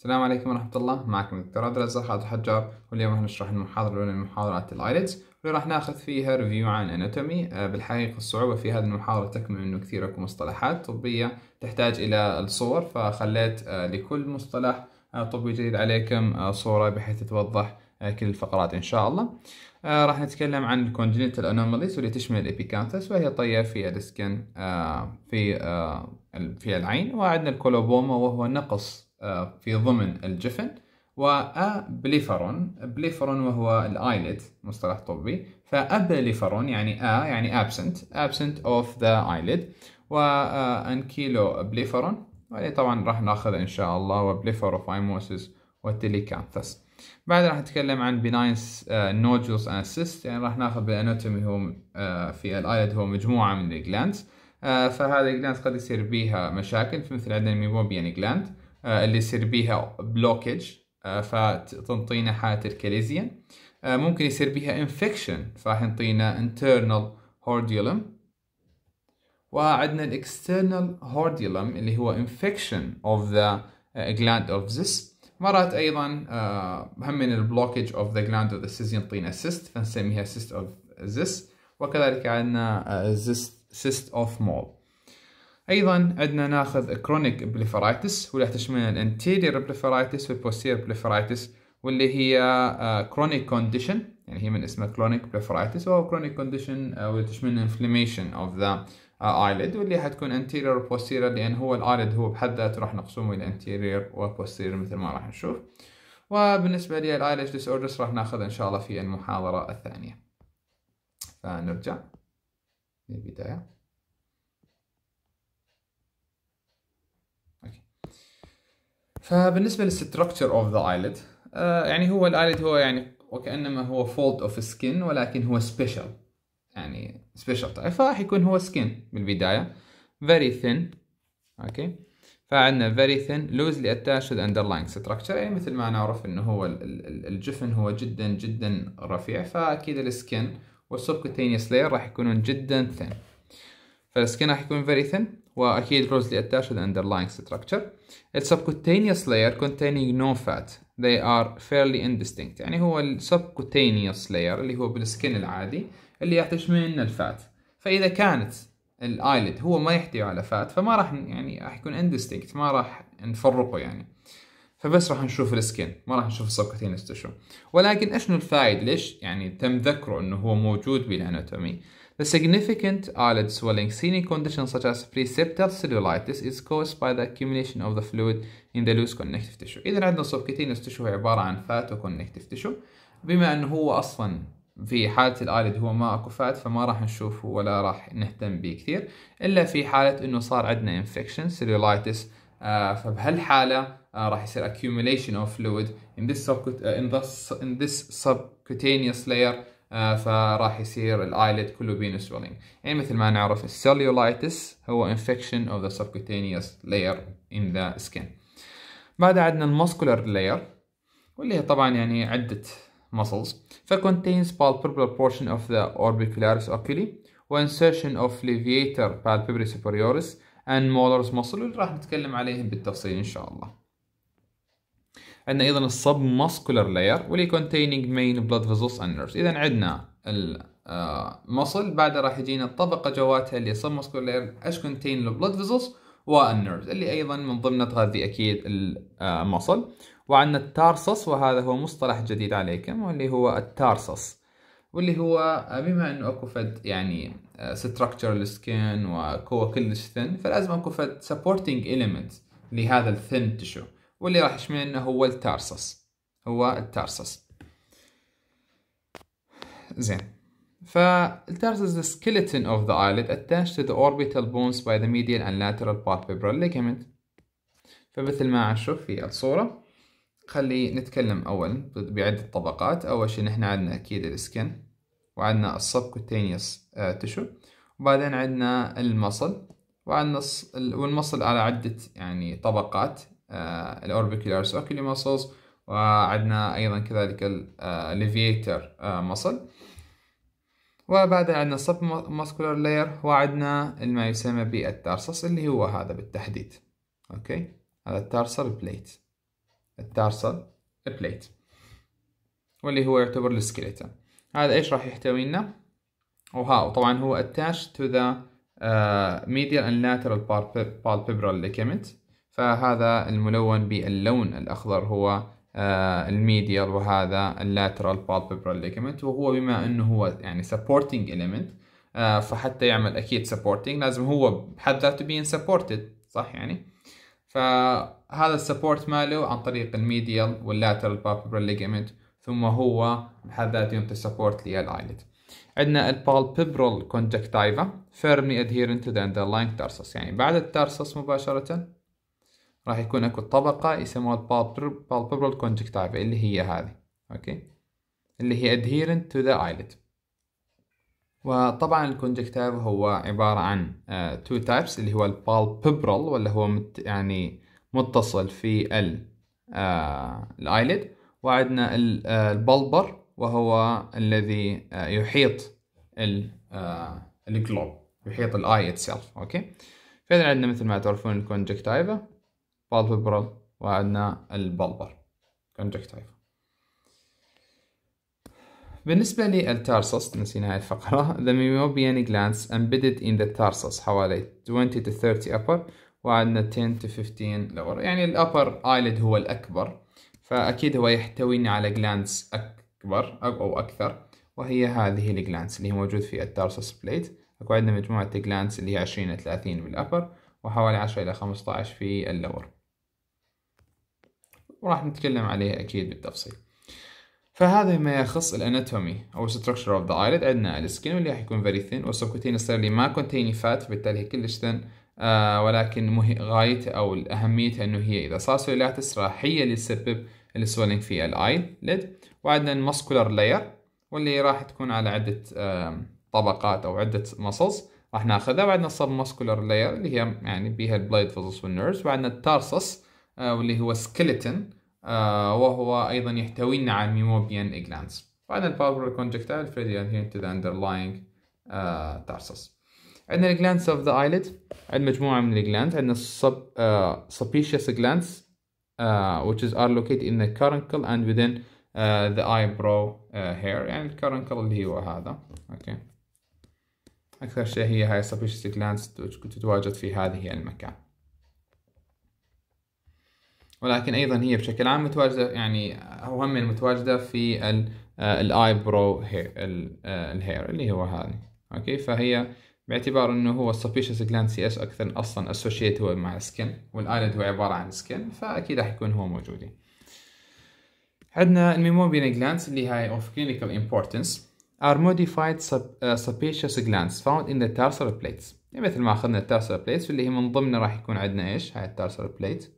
السلام عليكم ورحمة الله معكم الدكتور عبد الرزاق خالد الحجار واليوم راح نشرح المحاضرة الأولى من محاضرة الآيلتس واللي راح ناخذ فيها ريفيو عن اناتومي آه، بالحقيقة الصعوبة في هذه المحاضرة تكمن أنه كثير اكو مصطلحات طبية تحتاج إلى الصور فخليت آه، لكل مصطلح آه، طبي جديد عليكم صورة بحيث توضح كل الفقرات إن شاء الله راح نتكلم عن الكونجنتال انوماليز واللي تشمل الإبيكانثس وهي طية في السكن في في العين وعندنا الكولوبوما وهو نقص آه، في ضمن الجفن وأبليفرون بليفرون وهو الايلت مصطلح طبي فأبليفرون يعني أ يعني absent absent of the eyelid وأنكيلو بليفرون وهذه طبعا راح ناخذ إن شاء الله وبليفروفايموسيس والتليكانثس بعد راح نتكلم عن benign آه، nodules and cysts يعني راح ناخذ بالاناتومي هو آه، في الايلد هو مجموعة من الجلاندز فهذه الجلاندز قد يصير بيها مشاكل فمثل عندنا ميبوبيان جلاند آه، اللي يصير بيها بلوكج آه، فتنطينا حالة الكاليزيان آه، ممكن يصير بيها انفكشن فراح ينطينا internal هورديولم وعندنا الاكسترنال هورديولم اللي هو انفكشن اوف ذا جلاند اوف ذس مرات ايضا هم من البلوكج اوف ذا جلاند اوف ذس ينطينا سيست فنسميها سيست اوف ذس وكذلك عندنا سيست اوف مول ايضا عندنا ناخذ كرونيك بليفرايتس واللي تشمل الانتيرير بليفرايتس والبوستير بليفرايتس واللي هي كرونيك آه، كونديشن يعني هي من اسمها كرونيك بليفرايتس وهو كرونيك كونديشن واللي تشمل انفلاميشن اوف ذا ايليد واللي حتكون انتيرير وبوستير لان هو الايليد هو بحد ذاته راح نقسمه الى انتيرير وبوستير مثل ما راح نشوف وبالنسبه لي الايلج ديس اوردرز راح ناخذ ان شاء الله في المحاضره الثانيه فنرجع للبدايه فبالنسبه للستركتشر اوف ذا ايلد يعني هو الايلد هو يعني وكانما هو فولت اوف سكين ولكن هو سبيشال يعني سبيشال تايب يكون هو سكين بالبدايه very thin اوكي فعندنا very thin loosely attached to the underlying structure يعني مثل ما نعرف انه هو الجفن هو جدا جدا رفيع فاكيد السكن والسبكتينيوس لاير راح يكونون جدا ثين فالسكن راح يكون very thin واكيد closely attached to the underlying structure. It's subcutaneous layer containing no fat. They are fairly indistinct. يعني هو subcutaneous layer اللي هو بالسكن العادي اللي يحتوي منه الفات. فاذا كانت الايلد هو ما يحتوي على فات فما راح يعني راح يكون اندستنكت ما راح نفرقه يعني. فبس راح نشوف السكن ما راح نشوف subcutaneous tissue. ولكن ايش الفائد ليش يعني تم ذكره انه هو موجود بالاناتومي The significant eyelid swelling seen in conditions such as preceptal cellulitis is caused by the accumulation of the fluid in the loose connective tissue. إذا عندنا subcutaneous tissue هي عبارة عن فات connective tissue. بما أنه هو أصلا في حالة الآلد هو ما أكو فات فما راح نشوفه ولا راح نهتم به كثير إلا في حالة إنه صار عندنا infection cellulitis آه فبهالحالة آه راح يصير accumulation of fluid in this, sub, uh, in this, in this subcutaneous layer فراح يصير الايلت كله بين swelling يعني مثل ما نعرف السليولايتس هو infection of the subcutaneous layer in the skin بعد عندنا المسكولار layer واللي هي طبعا يعني عدة muscles ف contains palpebral portion of the orbicularis oculi وinsertion of levator palpebri superioris and molars muscle اللي راح نتكلم عليهم بالتفصيل ان شاء الله عندنا ايضا السب ماسكولار لاير واللي containing main blood vessels and nerves اذا عندنا المصل آه، بعدها راح يجينا الطبقه جواتها اللي سب ماسكولار لاير اش كونتين blood vessels والنيرفز اللي ايضا من ضمن تغذي اكيد المصل آه، وعندنا التارسس وهذا هو مصطلح جديد عليكم واللي هو التارسس واللي هو آه، بما انه اكو فد يعني ستراكشر سكين وكو كلش ثن فلازم اكو فد سبورتنج اليمنت لهذا الثن تشو واللي راح يشمل لنا هو التارسس هو التارسس زين فالتارسس the skeleton of the eyelid attached to the orbital bones by the medial and lateral palpebral ligament فمثل ما نشوف في الصورة خلي نتكلم أول بعدة طبقات أول شي نحن عندنا أكيد السكن وعندنا السبكوتينيوس تشو آه، وبعدين عندنا المصل وعندنا والمصل على عدة يعني طبقات آه، الاوربيكولار سوكيلي ماسلز وعندنا ايضا كذلك الليفيتر آه، ماسل آه، وبعدها عندنا سب ماسكولار لاير وعندنا ما يسمى بالتارسس اللي هو هذا بالتحديد اوكي هذا التارسل بليت التارسل بليت واللي هو يعتبر السكيلتون هذا ايش راح يحتوي لنا وها طبعا هو attached to the uh, medial and lateral palpebral ligament فهذا الملون باللون الأخضر هو آه، الميديال وهذا اللاترال بالبيبرال ليجمنت وهو بما انه هو يعني سبورتنج اليمنت آه، فحتى يعمل اكيد سبورتنج لازم هو بحد ذاته بين سبورتد صح يعني فهذا السبورت ماله عن طريق الميديال واللاترال بالبيبرال ليجمنت ثم هو بحد ذاته ينطي سبورت للايلت عندنا البالبيبرال كونجكتايفا فيرمي ادهيرنت تو ذا اندرلاينج تارسس يعني بعد التارسس مباشره راح يكون اكو طبقة يسموها palpable conjunctiva اللي هي هذه اوكي اللي هي adherent to the eyelid وطبعا الكونجكتيف هو عبارة عن تو uh, تايبس اللي هو البالببرال واللي هو مت يعني متصل في ال uh, uh, وعندنا آه، البلبر وهو الذي آه، يحيط ال الجلوب يحيط الاي اتسلف اوكي فاذا عندنا مثل ما تعرفون الكونجكتايفا بالببرل وعندنا البلبر كونجكتيفا بالنسبة للتارسس نسينا هاي الفقرة the meibomian glands embedded in the tarsus حوالي 20 to 30 upper وعندنا 10 to 15 lower يعني الأبر eyelid هو الأكبر فأكيد هو يحتويني على glands أكبر أو أكثر وهي هذه الجلانس اللي هي موجود في التارسس بليت اكو عندنا مجموعة جلانس اللي هي 20 إلى 30 بالأبر وحوالي 10 إلى 15 في اللور وراح نتكلم عليها أكيد بالتفصيل فهذا ما يخص الاناتومي او structure اوف ذا eyelid عندنا السكين واللي راح يكون فيري ثين والسكوتين اللي ما كونتيني فات فبالتالي هي كلش ثن آه ولكن غايته او اهميتها انه هي اذا صار سلولاتس راح هي اللي تسبب السولينج في الايلد وعندنا المسكولار لاير واللي راح تكون على عده آه طبقات او عده مسلز راح ناخذها وعندنا السب مسكولر لاير اللي هي يعني بيها البلايد فازلز والنيرفز وعندنا التارسس آه، واللي هو سكيلتن آه، وهو أيضا يحتوينا على ميوبيان إجلانس فعندنا البابولار كونجكتايل فريدي هير تو ذا أندرلاينج تارسس عندنا الجلانس اوف ذا ايلت عندنا مجموعة من الجلانس عندنا السب سبيشيس جلانس which is are located in the caruncle and within uh, the eyebrow uh, hair يعني الكارنكل اللي هو هذا اوكي okay. اكثر شيء هي هاي السبيشيس جلانس تتواجد في هذه المكان ولكن ايضا هي بشكل عام متواجده يعني او هم متواجده في آه، برو الهير آه، اللي هو هذه اوكي فهي باعتبار انه هو السبيشس جلاند سي اس اكثر اصلا اسوشيت هو مع السكن والايلد هو عباره عن سكن فاكيد راح يكون هو موجودين عندنا الميموبين جلاندز اللي هاي اوف كلينيكال امبورتنس are modified sub, uh, فاوند ان found in the tarsal plates يعني مثل ما اخذنا التارسال بليتس اللي هي من ضمنها راح يكون عندنا ايش هاي التارسال بليتس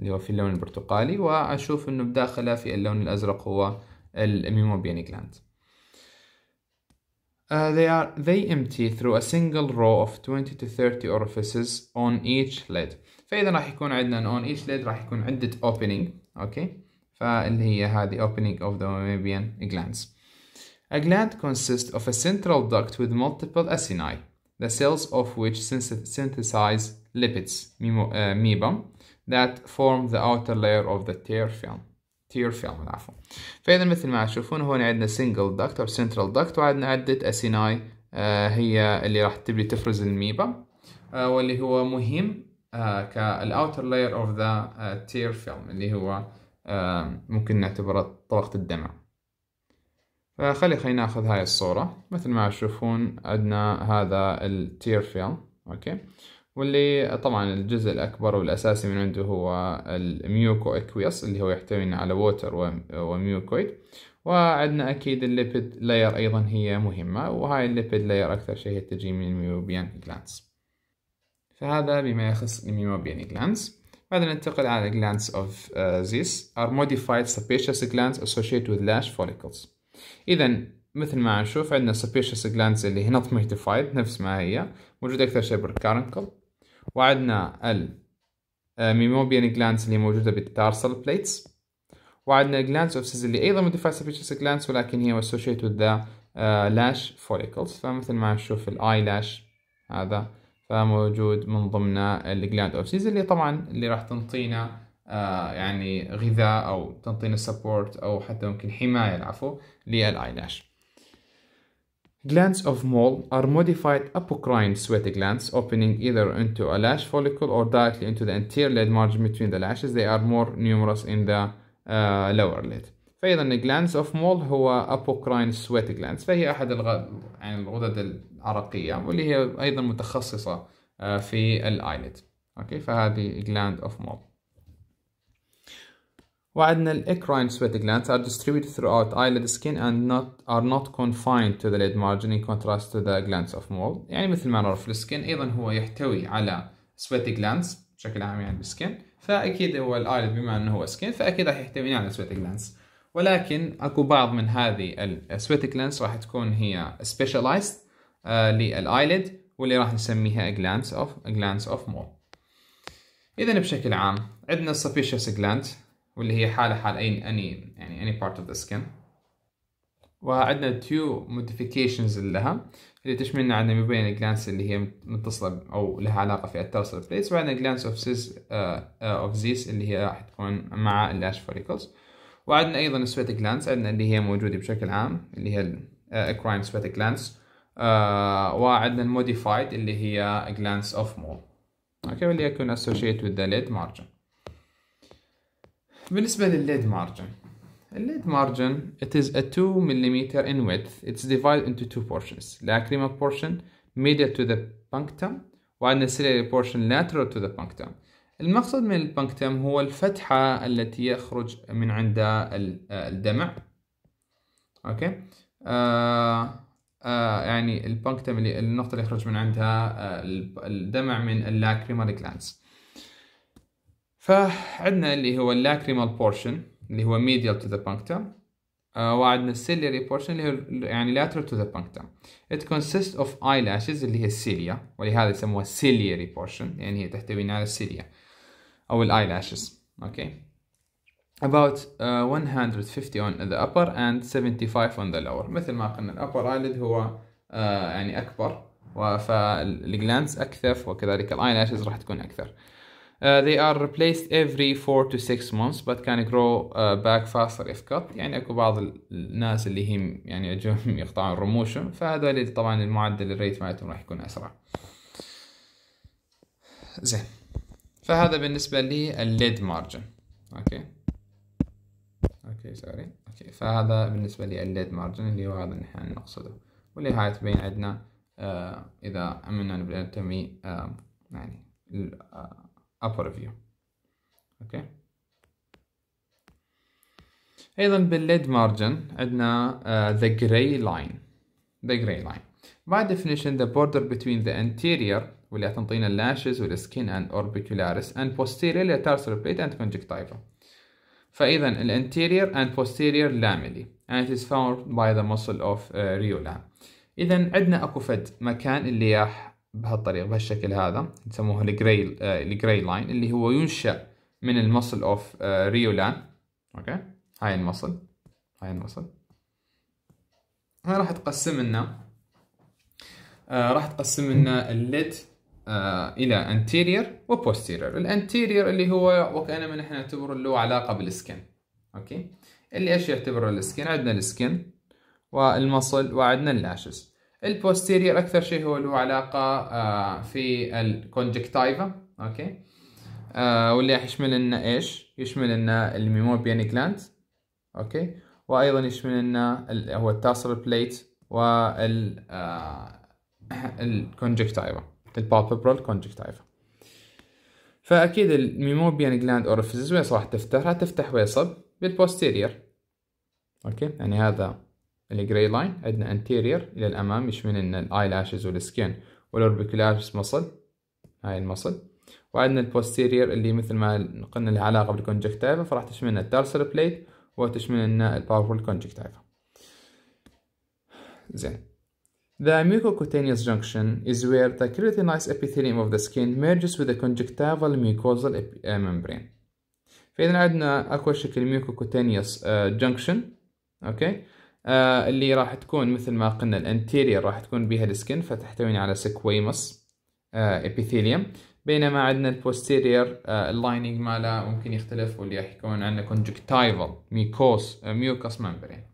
اللي هو في اللون البرتقالي وأشوف أنه بداخله في اللون الأزرق هو الميموبيان جلاند Uh, they are they empty through a single row of 20 to 30 orifices on each lid. فإذا راح يكون عندنا on each lid راح يكون عدة opening أوكي okay? فاللي هي هذه opening of the mammalian glands. A gland consists of a central duct with multiple acini, the cells of which synthesize lipids, amoeba, that form the outer layer of the tear film tear film عفوا. فإذا مثل ما تشوفون هون عندنا single duct أو central duct وعندنا عدة آه، أسيناي هي اللي راح تبدي تفرز الميبا آه، واللي هو مهم آه، outer layer of the tear film اللي هو ممكن نعتبره طبقة الدمع فخلي خلينا ناخذ هاي الصورة مثل ما تشوفون عندنا هذا التير فيلم اوكي واللي طبعا الجزء الأكبر والأساسي من عنده هو الميوكو إكويس اللي هو يحتوي على ووتر وميوكويد وعندنا أكيد الليبيد لاير أيضا هي مهمة وهاي الليبيد لاير أكثر شيء تجي من الميوبيان جلانس فهذا بما يخص الميوبيان جلانس بعدين ننتقل على glands of uh, آه، these are modified sebaceous glands associated with lash follicles إذا مثل ما نشوف عندنا sebaceous glands اللي هي not modified نفس ما هي موجود أكثر شيء بالكارنكل وعندنا الميموبيان آه، جلانس اللي موجودة بالتارسل بليتس وعندنا الجلانس اوفسز اللي ايضا سبيشس جلانس ولكن هي اسوشيت وذ لاش فوليكلز فمثل ما نشوف الاي لاش هذا فموجود من ضمن الجلاند اوفسيز اللي طبعا اللي راح تنطينا آه، يعني غذاء او تنطينا سبورت او حتى ممكن حمايه العفو للاي لاش Glands of mole are modified apocrine sweaty glands, opening either into a lash follicle or directly into the anterior lid margin between the lashes. They are more numerous in the uh, lower lid. فإذا glands of mole هو apocrine sweaty glands، فهي أحد الغ... يعني الغدد العرقية واللي هي أيضا متخصصة آه uh, في eyelid. أوكي فهذه gland of mole. وعندنا الاكراين sweat glands are distributed throughout eyelid skin and not are not confined to the lid margin in contrast to the glands of mold يعني مثل ما نعرف السكن ايضا هو يحتوي على sweat glands بشكل عام يعني السكن فاكيد هو الايلد بما انه هو سكن فاكيد راح يحتوي على sweat glands ولكن اكو بعض من هذه السويت glands راح تكون هي specialized uh, آه، للايلد واللي راح نسميها glands of glands of mold اذا بشكل عام عندنا السبيشيوس gland واللي هي حالة حال أي أني يعني أني part of the skin وعندنا two modifications لها اللي تشملنا عندنا ما بين الجلانس اللي هي متصلة أو لها علاقة في التوصل بليتس وعندنا جلانس of سيس uh, آه، آه، of اللي هي راح تكون مع اللاش follicles وعندنا أيضا sweat glands عندنا اللي هي موجودة بشكل عام اللي هي اكراين آه، sweat glands uh, وعندنا الموديفايد اللي هي glands of mole okay, واللي يكون associated with the lid margin بالنسبة للليد مارجن الليد مارجن it is a 2 mm in width it's divided into two portions lacrimal portion medial to the punctum وعندنا ciliary portion lateral to the punctum المقصود من البنكتم هو الفتحة التي يخرج من عندها آه، الدمع اوكي آه آه يعني البنكتم اللي النقطة اللي يخرج من عندها آه، الدمع من اللاكريمال جلانس فعندنا اللي هو اللاكريمال بورشن اللي هو medial to the punctum آه، وعندنا السيليري portion اللي هو يعني lateral to the punctum it consists of eyelashes اللي هي السيليا ولهذا يسموها ciliary portion يعني هي تحتوي على السيليا أو eyelashes اوكي about آه، uh, 150 on the upper and 75 on the lower مثل ما قلنا الأبر eyelid هو uh, يعني أكبر فالجلانس أكثف وكذلك eyelashes راح تكون أكثر Uh, they are replaced every 4 to 6 months but can grow uh, back faster if cut يعني اكو بعض الناس اللي هم يعني اجوهم يقطعون رموشهم فهذول طبعا المعدل الريت مالتهم راح يكون اسرع زين فهذا بالنسبة لي الليد مارجن اوكي اوكي سوري اوكي فهذا بالنسبة لي الليد مارجن اللي هو هذا اللي احنا نقصده واللي هاي تبين عندنا آه اذا امننا بالاناتومي آه يعني آه، upper view اوكي ايضا بالليد مارجن عندنا uh, the gray line the gray line by definition the border between the anterior واللي تنطينا اللاشز والسكين and orbicularis and posterior tarsal plate and conjunctiva فاذا الانتيرير and posterior lamelli and it is found by the muscle of uh, اذا عندنا اكو فد مكان اللي بهالطريقة بهالشكل هذا يسموها الجراي الجراي لاين اللي هو ينشأ من المصل اوف ريولان اوكي هاي المصل هاي المصل هاي راح تقسم لنا آه راح تقسم لنا الليد آه الى انتيرير وبوستيرير الانتيرير اللي هو وكانما نحن نعتبره له علاقه بالسكن اوكي اللي ايش يعتبره السكن عندنا السكن والمصل وعندنا اللاشز البوستيرير اكثر شيء هو له علاقه آه في الكونجكتايفا اوكي آه واللي يشمل لنا ايش يشمل لنا الميموبيان جلاند اوكي وايضا يشمل لنا هو التاسر بليت وال الكونجكتايفا البالبرال كونجكتايفا فاكيد الميموبيان جلاند اورفيسز وين راح تفتح راح تفتح ويصب بالبوستيرير اوكي يعني هذا الجراي لاين عندنا انتيرير الى الامام يشمل لنا الاي لاشز والسكين والاوربيكولاريس مصل هاي المصل وعندنا البوستيرير اللي مثل ما قلنا له علاقه بالكونجكتيفا فراح تشمل لنا التارسل بليت وتشمل لنا الباورفول كونجكتيفا زين The mucocutaneous junction is where the keratinized epithelium of the skin merges with the conjunctival mucosal eh, membrane. فإذا عندنا أكو شكل mucocutaneous eh, junction، okay? آه، اللي راح تكون مثل ما قلنا الانتيرير راح تكون بها السكن فتحتوي على سكويمس آه، ابيثيليوم بينما عندنا البوستيرير آه، اللايننج ماله ممكن يختلف واللي راح يكون عندنا كونجكتايفال ميكوس ميوكوس ممبرين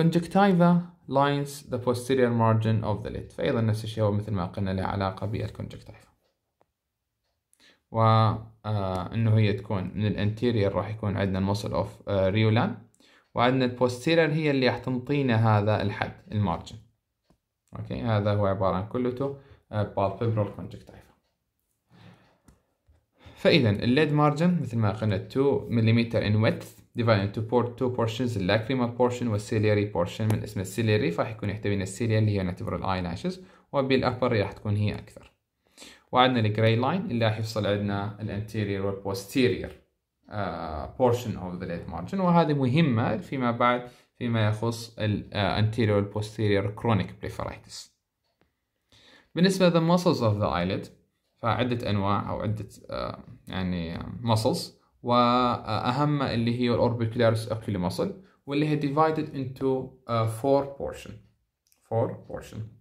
conjunctiva lines the posterior margin of the lid فأيضا نفس الشيء هو مثل ما قلنا له علاقة و انه هي تكون من الانتيرير راح يكون عندنا الموصل اوف ريولان وعندنا البوستيرير هي اللي راح تنطينا هذا الحد المارجن اوكي هذا هو عباره عن كلته آه، بالفيبرال كونجكتايفا فاذا الليد مارجن مثل ما قلنا 2 ملم ان width divided into port two portions اللاكريمال portion والسيليري portion من اسم السيليري فراح يكون يحتوي لنا السيليا اللي هي نعتبر الاي لاشز وبالابر راح تكون هي اكثر وعندنا الجراي لاين اللي راح يفصل عندنا الانتيرير والبوستيرير portion of the late margin وهذه مهمة فيما بعد فيما يخص ال anterior posterior chronic blepharitis بالنسبة the muscles of the eyelid فعدة أنواع أو عدة يعني muscles وأهم اللي هي orbicularis oculi muscle واللي هي divided into four portion four portion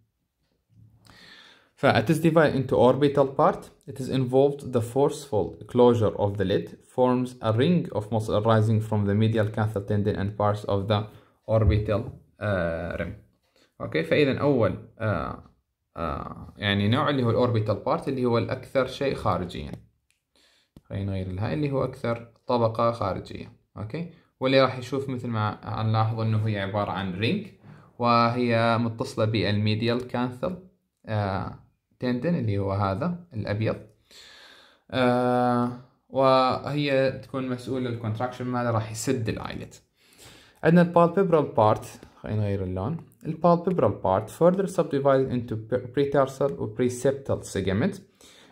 ف it is divided into orbital part it is involved the forceful closure of the lid forms a ring of muscle arising from the medial canthal tendon and parts of the orbital uh, rim اوكي فاذا اول uh, uh, يعني نوع اللي هو الاوربيتال بارت اللي هو الاكثر شيء خارجيا خلينا نغير الهاي اللي هو اكثر طبقه خارجيه اوكي واللي راح يشوف مثل ما نلاحظ انه هي عباره عن رينج وهي متصله بالميديال كانثل آه تندن اللي هو هذا الابيض وهي تكون مسؤولة الكونتراكشن ماله راح يسد الايلت عندنا البالبيبرال بارت خلينا نغير اللون البالبيبرال part further subdivided into pretarsal و preceptal segment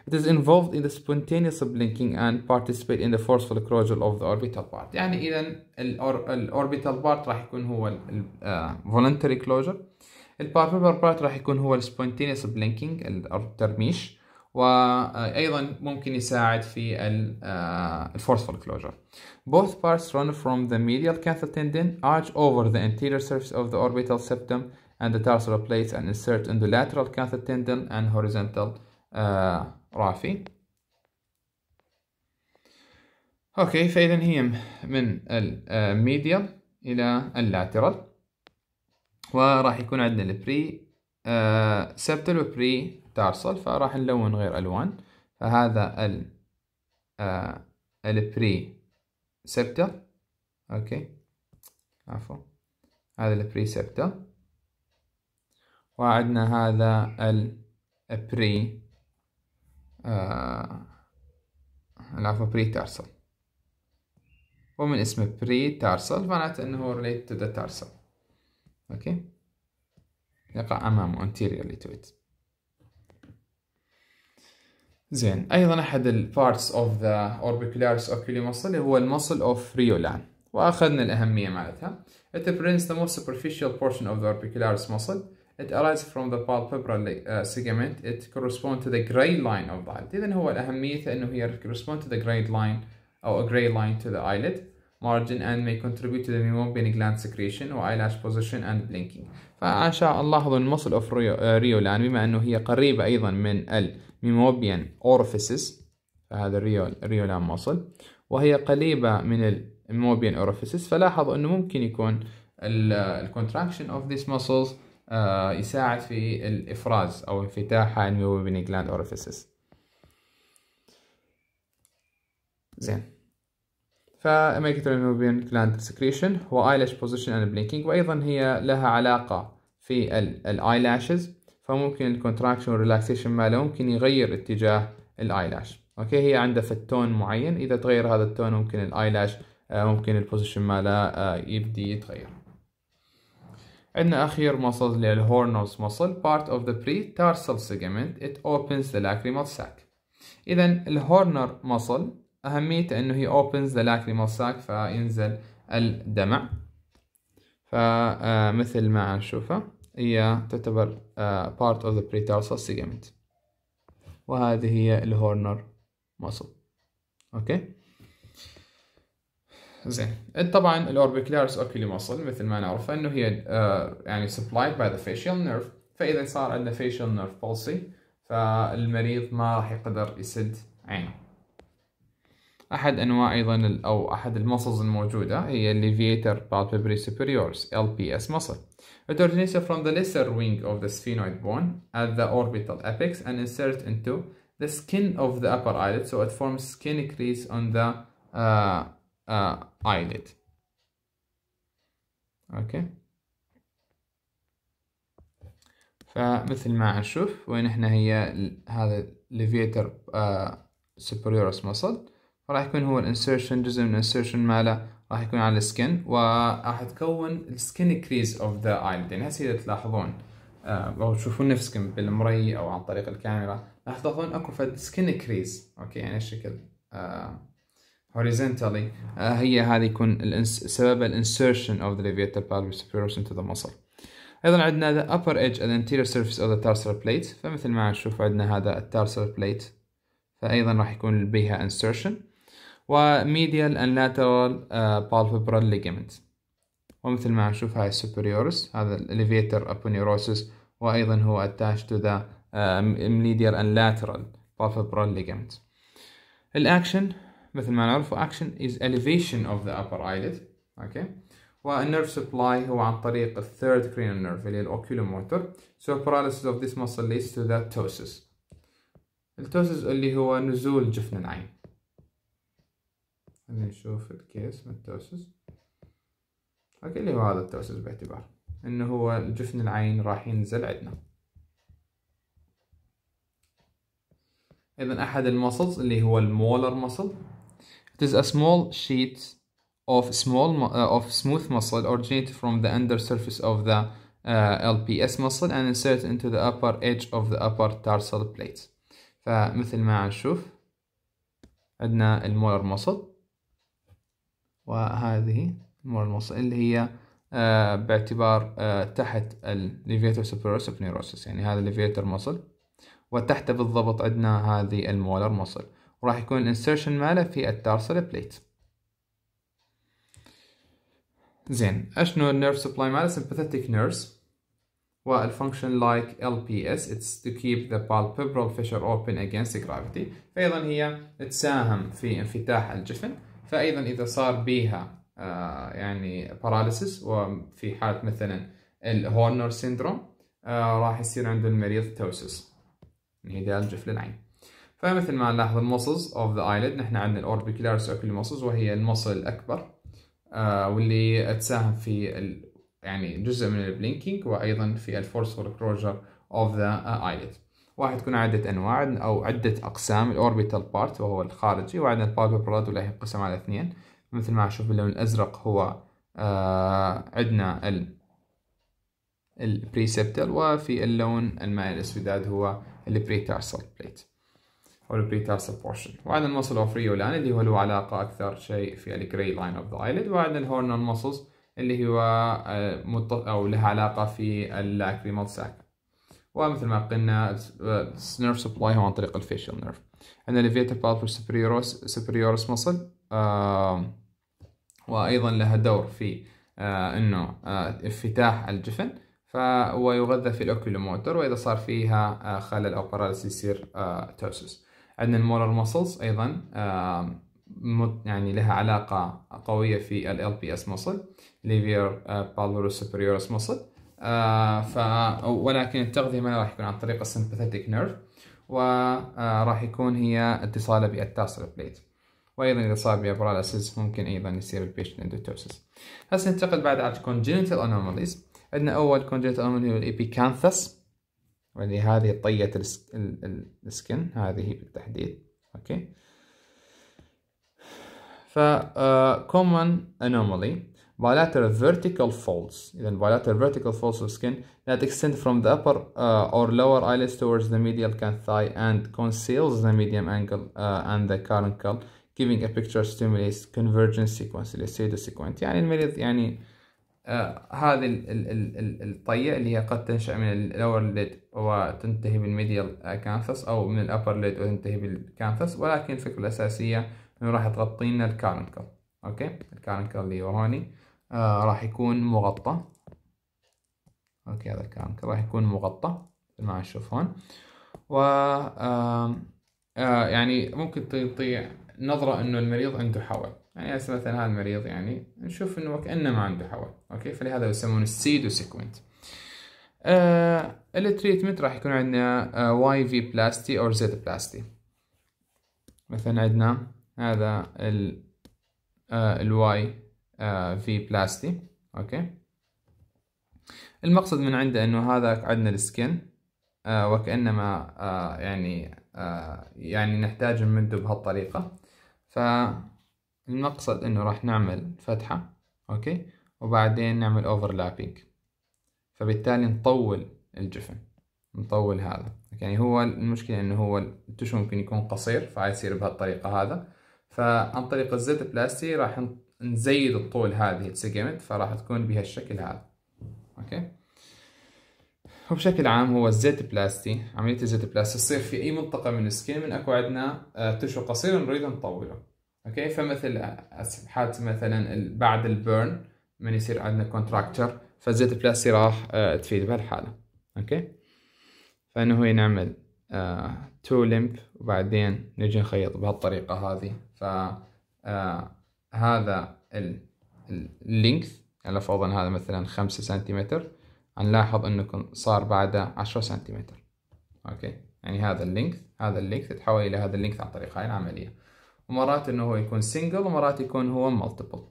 It is involved in the spontaneous blinking and participate in the forceful closure of the orbital part. يعني إذا الأوربيتال بارت راح يكون هو ال voluntary closure الباربلر بارت راح يكون هو السبونتينيوس بلينكينج او الترميش وايضا ممكن يساعد في الفورسفول كلوجر both parts run from the medial cathal tendon arch over the anterior surface of the orbital septum and the tarsal plates and insert in the lateral cathal tendon and horizontal uh, رافي اوكي فاذا هي من الميديال الى اللاترال وراح يكون عندنا البري آه سبتل وبري تارسل فراح نلون غير الوان فهذا ال آه البري سبتل اوكي عفوا هذا البري سبتل وعندنا هذا البري آه العفو بري تارسل ومن اسمه بري تارسل معناته انه related to the tarsal اوكي يقع امامه anteriorly to it زين ايضا احد البارتس اوف ذا اوربيكولاريس اوكيولي مصل هو المصل of ريولان واخذنا الاهميه مالتها it brings the most superficial portion of the orbicularis muscle it arises from the palpebral segment it corresponds to the gray line of the eyelid اذا هو الاهميه انه هي correspond to the gray line or a gray line to the eyelid margin and may contribute to the meibomian gland secretion or eyelash position and blinking فإن شاء الله هذا المصل اوف ريولان بما أنه هي قريبة أيضا من الميموبيان orifices فهذا الريول ريولان مصل وهي قريبة من الميموبيان orifices فلاحظ أنه ممكن يكون الكونتراكشن اوف ذيس muscles uh, يساعد في الإفراز أو انفتاح الميموبيان جلاند أوريفيسس زين فامريكا الميوبين جلاند سكريشن وايلاش بوزيشن اند بلينكينج وايضا هي لها علاقه في الايلاشز فممكن الكونتراكشن والريلاكسيشن ماله ممكن يغير اتجاه الايلاش اوكي هي عندها في التون معين اذا تغير هذا التون ممكن الايلاش آه، ممكن البوزيشن ماله آه، يبدي يتغير عندنا اخير مصل اللي هي الهورنوز مصل part of the pre tarsal segment it opens the lacrimal sac اذا الهورنر مصل أهميته أنه هي اوبنز ذا لاكريمال ساك فينزل الدمع فمثل آه، ما نشوفه هي تعتبر بارت اوف ذا بريتارسال سيجمنت وهذه هي الهورنر muscle اوكي زين طبعا الاوربيكلارس اوكيلي ماسل مثل ما نعرف انه هي آه، يعني سبلايد باي ذا فيشيال نيرف فاذا صار عندنا فيشيال نيرف بولسي فالمريض ما راح يقدر يسد عينه أحد أنواع أيضا أو أحد المسلز الموجودة هي الليفيتر palpebral superiors LPS muscle. It originates from the lesser wing of the sphenoid bone at the orbital apex and inserts into the skin of the upper eyelid so it forms skin crease on the uh, uh, eyelid. Okay. فمثل ما نشوف وين احنا هي هذا الليفيتر superiorus muscle راح يكون هو الانسيرشن جزء من الانسيرشن ماله راح يكون على السكن وراح تكون السكن كريز اوف ذا ايلد يعني هسه اذا تلاحظون آه، او تشوفون نفسكم بالمري او عن طريق الكاميرا راح تلاحظون اكو فد سكن كريز اوكي يعني الشكل هوريزنتالي uh, uh, هي هذه يكون سبب الانسيرشن اوف ذا levator pelvis superior into the muscle ايضا عندنا ذا upper edge and انتيرير surface of the tarsal plate فمثل ما نشوف عندنا هذا التارسل بليت فايضا راح يكون بها insertion وميديال and lateral uh, palpebral ligaments ومثل ما نشوف هاي السوبريورس هذا الاليفيتر ابونيروسس وايضا هو attached to the uh, medial and lateral palpebral ligaments الاكشن مثل ما نعرف اكشن is elevation of the upper eyelid اوكي والنيرف سبلاي هو عن طريق الثيرد cranial نيرف اللي هي الاوكيلوموتر so paralysis of this muscle leads to the ptosis التوسس اللي هو نزول جفن العين ان نشوف الكيس من التوسس اوكي اللي هو هذا التوسس باعتبار انه هو الجفن العين راح ينزل عندنا اذا احد المسلز اللي هو المولر مصل it is a small sheet of small uh, of smooth muscle originated from the under surface of the uh, LPS muscle and insert into the upper edge of the upper tarsal plate فمثل ما نشوف عندنا المولر muscle وهذه المور الموصل اللي هي آه باعتبار آه تحت الليفيتر اوف نيروسس يعني هذا الليفيتر موصل وتحت بالضبط عندنا هذه المولر موصل وراح يكون الانسرشن ماله في التارسل بليت زين اشنو النيرف سبلاي ماله سمباثيتك نيرفز والفانكشن لايك ال بي اس اتس تو كيب ذا بالبيبرال فيشر اوبن اجينست جرافيتي فايضا هي تساهم في انفتاح الجفن فايضا اذا صار بها آه، يعني باراليسس وفي حاله مثلا الهورنر آه، سيندروم راح يصير عند المريض توسس انهدال يعني جفل العين فمثل ما نلاحظ المسلز اوف ذا ايلد نحن عندنا الاوربيكولارس سيركل مسلز وهي المصل الاكبر آه، واللي تساهم في يعني جزء من البلينكينج وايضا في الفورسفول كروجر اوف ذا ايلد راح تكون عدة أنواع أو عدة أقسام الأوربيتال بارت وهو الخارجي وعندنا اللي واللي ينقسم على اثنين مثل ما نشوف باللون الأزرق هو آه عندنا ال البريسبتال وفي اللون المائي الأسوداد هو البريتارسال بليت أو البريتارسال بورشن وعندنا المصل أوف ريولان اللي هو له علاقة أكثر شيء في الجراي لاين أوف ذا ايلد وعندنا الهورنال مصلز اللي هو آه أو له علاقة في اللاكريمال ساك ومثل ما قلنا نيرف سبلاي هو عن طريق الفيشل نيرف عندنا ليفيتر بالبر سوبريوروس سوبريوروس مصل وايضا لها دور في آه انه آه افتتاح الجفن يغذى في الاوكيلوموتر واذا صار فيها آه خلل او باراليس يصير آه توسس عندنا المولر مسلز ايضا آه يعني لها علاقة قوية في ال LPS muscle ليفير آه، palmar superiorus muscle آه، ف ولكن التغذيه ما راح يكون عن طريق السمباثيتيك نيرف وراح آه، يكون هي اتصاله بالتاسل بليت وايضا اذا صار بابرال اسيس ممكن ايضا يصير البيشن اندوتوسس هسه ننتقل بعد على الكونجنتال انوماليز عندنا اول كونجنتال انوماليز هو الابيكانثس واللي هذه طيه السكن هذه بالتحديد اوكي ف كومن آه، انومالي bilateral vertical folds إذن bilateral vertical folds of skin that extend from the upper uh, or lower eyelids towards the medial can thigh and conceals the medium angle uh, and the caruncle giving a picture stimulates convergence sequence اللي pseudo sequence يعني المريض يعني آه هذه الطية اللي هي قد تنشأ من lower lid وتنتهي بالميديال canthus أو من upper lid وتنتهي بالكانثس ولكن الفكرة الأساسية إنه راح تغطينا ال الكارنكل أوكي الكارنكل اللي هو هوني آه راح يكون مغطى اوكي هذا الكلام راح يكون مغطى مثل ما نشوف هون و آه آه يعني ممكن تعطي نظرة انه المريض عنده حول يعني هسه مثلا هذا المريض يعني نشوف انه وكأنه ما عنده حول اوكي فلهذا يسمون السيدو سيكوينت آه التريتمنت راح يكون عندنا واي في بلاستي او زد بلاستي مثلا عندنا هذا ال آه، الواي آه، في بلاستي اوكي المقصد من عنده انه هذا عندنا السكن آه، وكانما آه، يعني يعني نحتاج نمده بهالطريقه فالمقصد انه راح نعمل فتحه اوكي وبعدين نعمل اوفرلابينج فبالتالي نطول الجفن نطول هذا يعني هو المشكله انه هو التشو ممكن يكون قصير يصير بهالطريقه هذا فعن طريق الزيت بلاستي راح نزيد الطول هذه السيجمنت فراح تكون بهالشكل هذا اوكي وبشكل عام هو الزيت بلاستي عملية الزيت بلاستي تصير في أي منطقة من السكين من أكو عندنا آه، تشو قصير نريد نطوله أوكي فمثل حالة مثلا بعد البيرن من يصير عندنا كونتراكتر فالزيت بلاستي راح آه، تفيد بهالحالة أوكي فإنه هو نعمل تو آه، لمب وبعدين نجي نخيط بهالطريقة هذه ف هذا اللينث يعني فرضنا هذا مثلا خمسة سنتيمتر هنلاحظ انه صار بعده عشرة سنتيمتر اوكي يعني هذا اللينث هذا اللينث تحول الى هذا اللينث عن طريق هاي العملية ومرات انه هو يكون سنجل ومرات يكون هو مالتيبل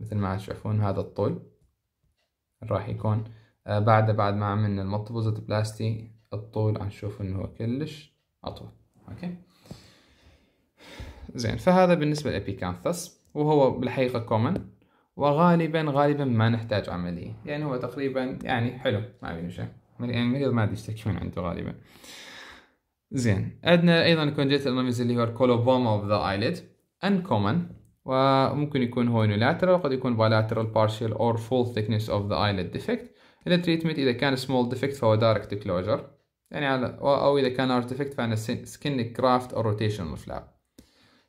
مثل ما تشوفون هذا الطول راح يكون آه، بعد بعد ما عملنا المالتيبلز بلاستي الطول هنشوف انه هو كلش اطول اوكي زين فهذا بالنسبة للابيكانثس وهو بالحقيقة كومن وغالبا غالبا ما نحتاج عملية يعني هو تقريبا يعني حلو ما بينه شيء يعني المريض ما يشتكي من عنده غالبا زين عندنا ايضا congested anomaly اللي هو الكولوبوما اوف ذا ان uncommon وممكن يكون هو unilateral وقد يكون bilateral partial or full thickness of the eyelid defect التريتمنت اذا كان small defect فهو direct closure يعني على او اذا كان ارتفكت فانا skin graft or rotational flap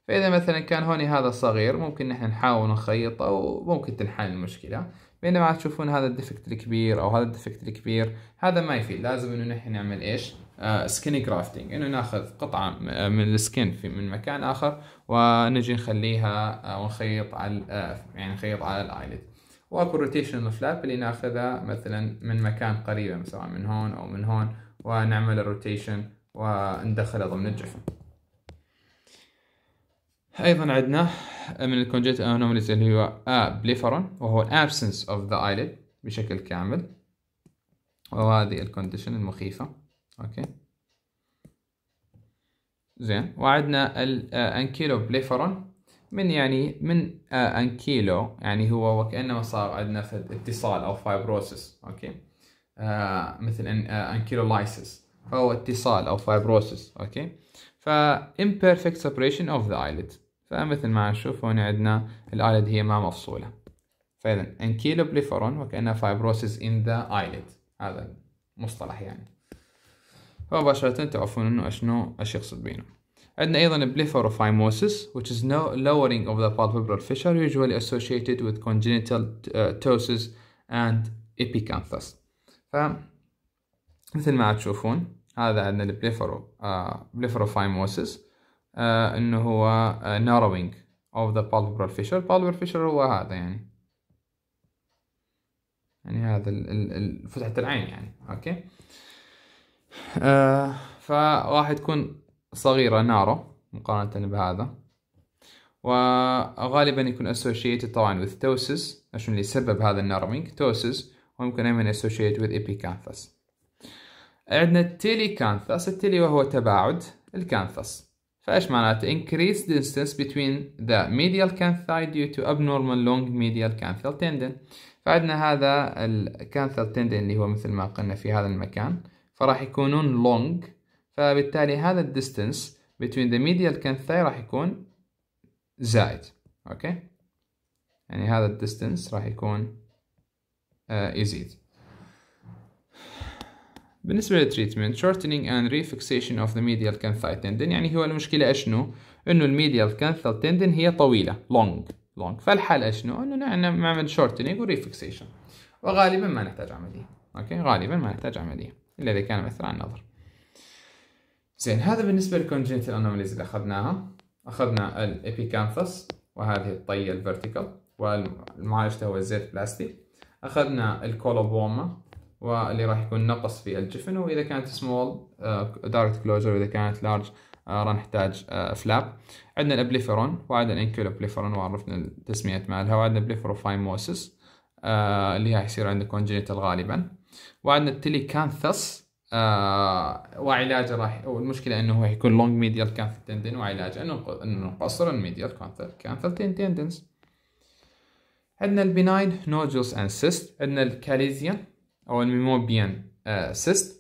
فإذا مثلا كان هوني هذا صغير ممكن نحن نحاول نخيطه وممكن تنحل المشكلة بينما تشوفون هذا الديفكت الكبير أو هذا الديفكت الكبير هذا ما يفيد لازم إنه نحن نعمل إيش؟ سكين آه، كرافتنج إنه ناخذ قطعة آه، من السكين في من مكان آخر ونجي نخليها آه، ونخيط على يعني نخيط على الآيلد واكو روتيشن فلاب اللي ناخذه مثلا من مكان قريبة سواء من هون أو من هون ونعمل الروتيشن وندخله ضمن الجفن ايضا عندنا من الكونجيت انوماليز اللي هو ابليفرون وهو الابسنس اوف ذا ايليد بشكل كامل وهذه الكونديشن المخيفة اوكي زين وعندنا الانكيلو آه، بليفرون من يعني من انكيلو آه، يعني هو وكانما صار عندنا فد اتصال او فايبروسس اوكي آه، مثل ان انكيلولايسيس فهو اتصال او فايبروسس اوكي فا imperfect separation of the eyelid فمثل ما نشوف هون عندنا الآيلد هي ما مفصولة فإذا انكيلو بليفرون وكأنها فايبروسيس إن ذا آيلد هذا مصطلح يعني فمباشرة تعرفون إنه أشنو أش يقصد بينه عندنا أيضا blepharophymosis which is no lowering of the palpebral fissure usually associated with congenital uh, ptosis and epicanthus ف مثل ما تشوفون هذا عندنا البليفرو آه بليفروفايموسيس آه، انه هو آه، narrowing of the palpebral fissure palpebral fissure هو هذا يعني يعني هذا فتحة العين يعني اوكي آه فراح تكون صغيرة نارو مقارنة بهذا وغالبا يكون associated طبعا with ptosis عشان اللي سبب هذا النارمينج ptosis وممكن أيضا associated with epicanthus عندنا التيليكانثس التيلي وهو تباعد الكانثس فايش معناته increased distance between the medial canthi due to abnormal long medial canthal tendon فعندنا هذا canthal tendon اللي هو مثل ما قلنا في هذا المكان فراح يكونون long فبالتالي هذا الديستنس between the medial canthi راح يكون زائد اوكي يعني هذا الديستنس راح يكون آه، يزيد بالنسبة للتريتمنت shortening and refixation of the medial canthal tendon يعني هو المشكلة اشنو؟ انه الميديال canthal تندن هي طويلة long long فالحل اشنو؟ انه نحن نعم، نعم، نعمل shortening وريفكسيشن وغالبا ما نحتاج عملية اوكي غالبا ما نحتاج عملية الا اذا كان مثلا عن نظر زين هذا بالنسبة congenital anomalies اللي اخذناها اخذنا الابيكانثس وهذه الطية الفيرتيكال والمعالجة هو الزيت بلاستي اخذنا الكولوبوما واللي راح يكون نقص في الجفن واذا كانت سمول دايركت كلوجر واذا كانت لارج آه، راح نحتاج فلاب آه، عندنا الابليفرون وعندنا الانكيولوبليفرون وعرفنا التسميات مالها وعندنا بليفروفايموسس آه، اللي هي يصير عند كونجنيتال غالبا وعندنا التليكانثس وعلاجه راح والمشكله انه هو يكون لونج ميديال كانث تندن وعلاجه انه انه نقصر الميديال كانث كانث تندنز عندنا البناين نودلز اند سيست عندنا الكاليزيا or Meibomian uh, cyst.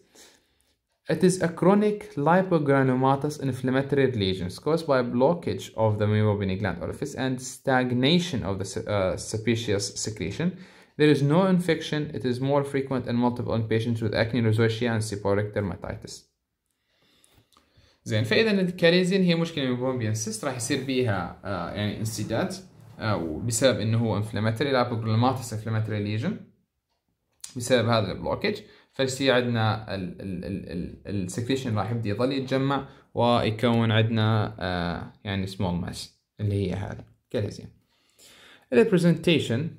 It is a chronic lipogranulomatous inflammatory lesions caused by blockage of the meibomian gland orifice and stagnation of the uh, sebaceous secretion. There is no infection. It is more frequent in multiple in patients with acne, rosacea, and seborrheic dermatitis. زين فاذا الكاريزين هي مشكلة ميبومبيان سيست راح يصير بيها يعني انسداد آه بسبب انه هو inflammatory لابوجلوماتس inflammatory ليجن بسبب هذا البلوكج فالشي عندنا السكريشن راح يبدي يظل يتجمع ويكون عندنا آه يعني سمول ماس اللي هي هذا كالهزيم الريبرزنتيشن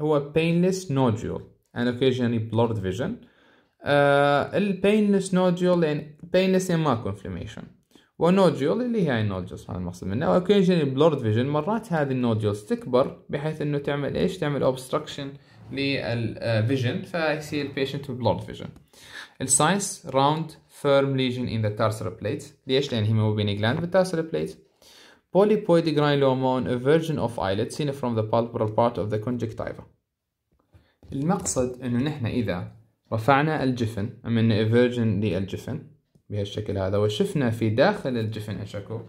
هو painless nodule and occasionally blurred vision آه، ال البينلس nodule لان يعني بينلس يعني ماكو انفلاميشن nodule اللي هي النودولز هذا المقصود منه occasionally بلورد فيجن مرات هذه النودولز تكبر بحيث انه تعمل ايش؟ تعمل اوبستراكشن للفيجن فيصير البيشنت بلورد فيجن الساينس راوند فيرم ليجن ان ذا تارسر بليت ليش لان هيموبيني جلاند بالتارسر بليت بوليبويد granuloma on a version of eyelid seen from the palpebral part of the conjunctiva المقصد انه نحن اذا رفعنا الجفن عملنا eversion للجفن بهالشكل هذا وشفنا في داخل الجفن اكو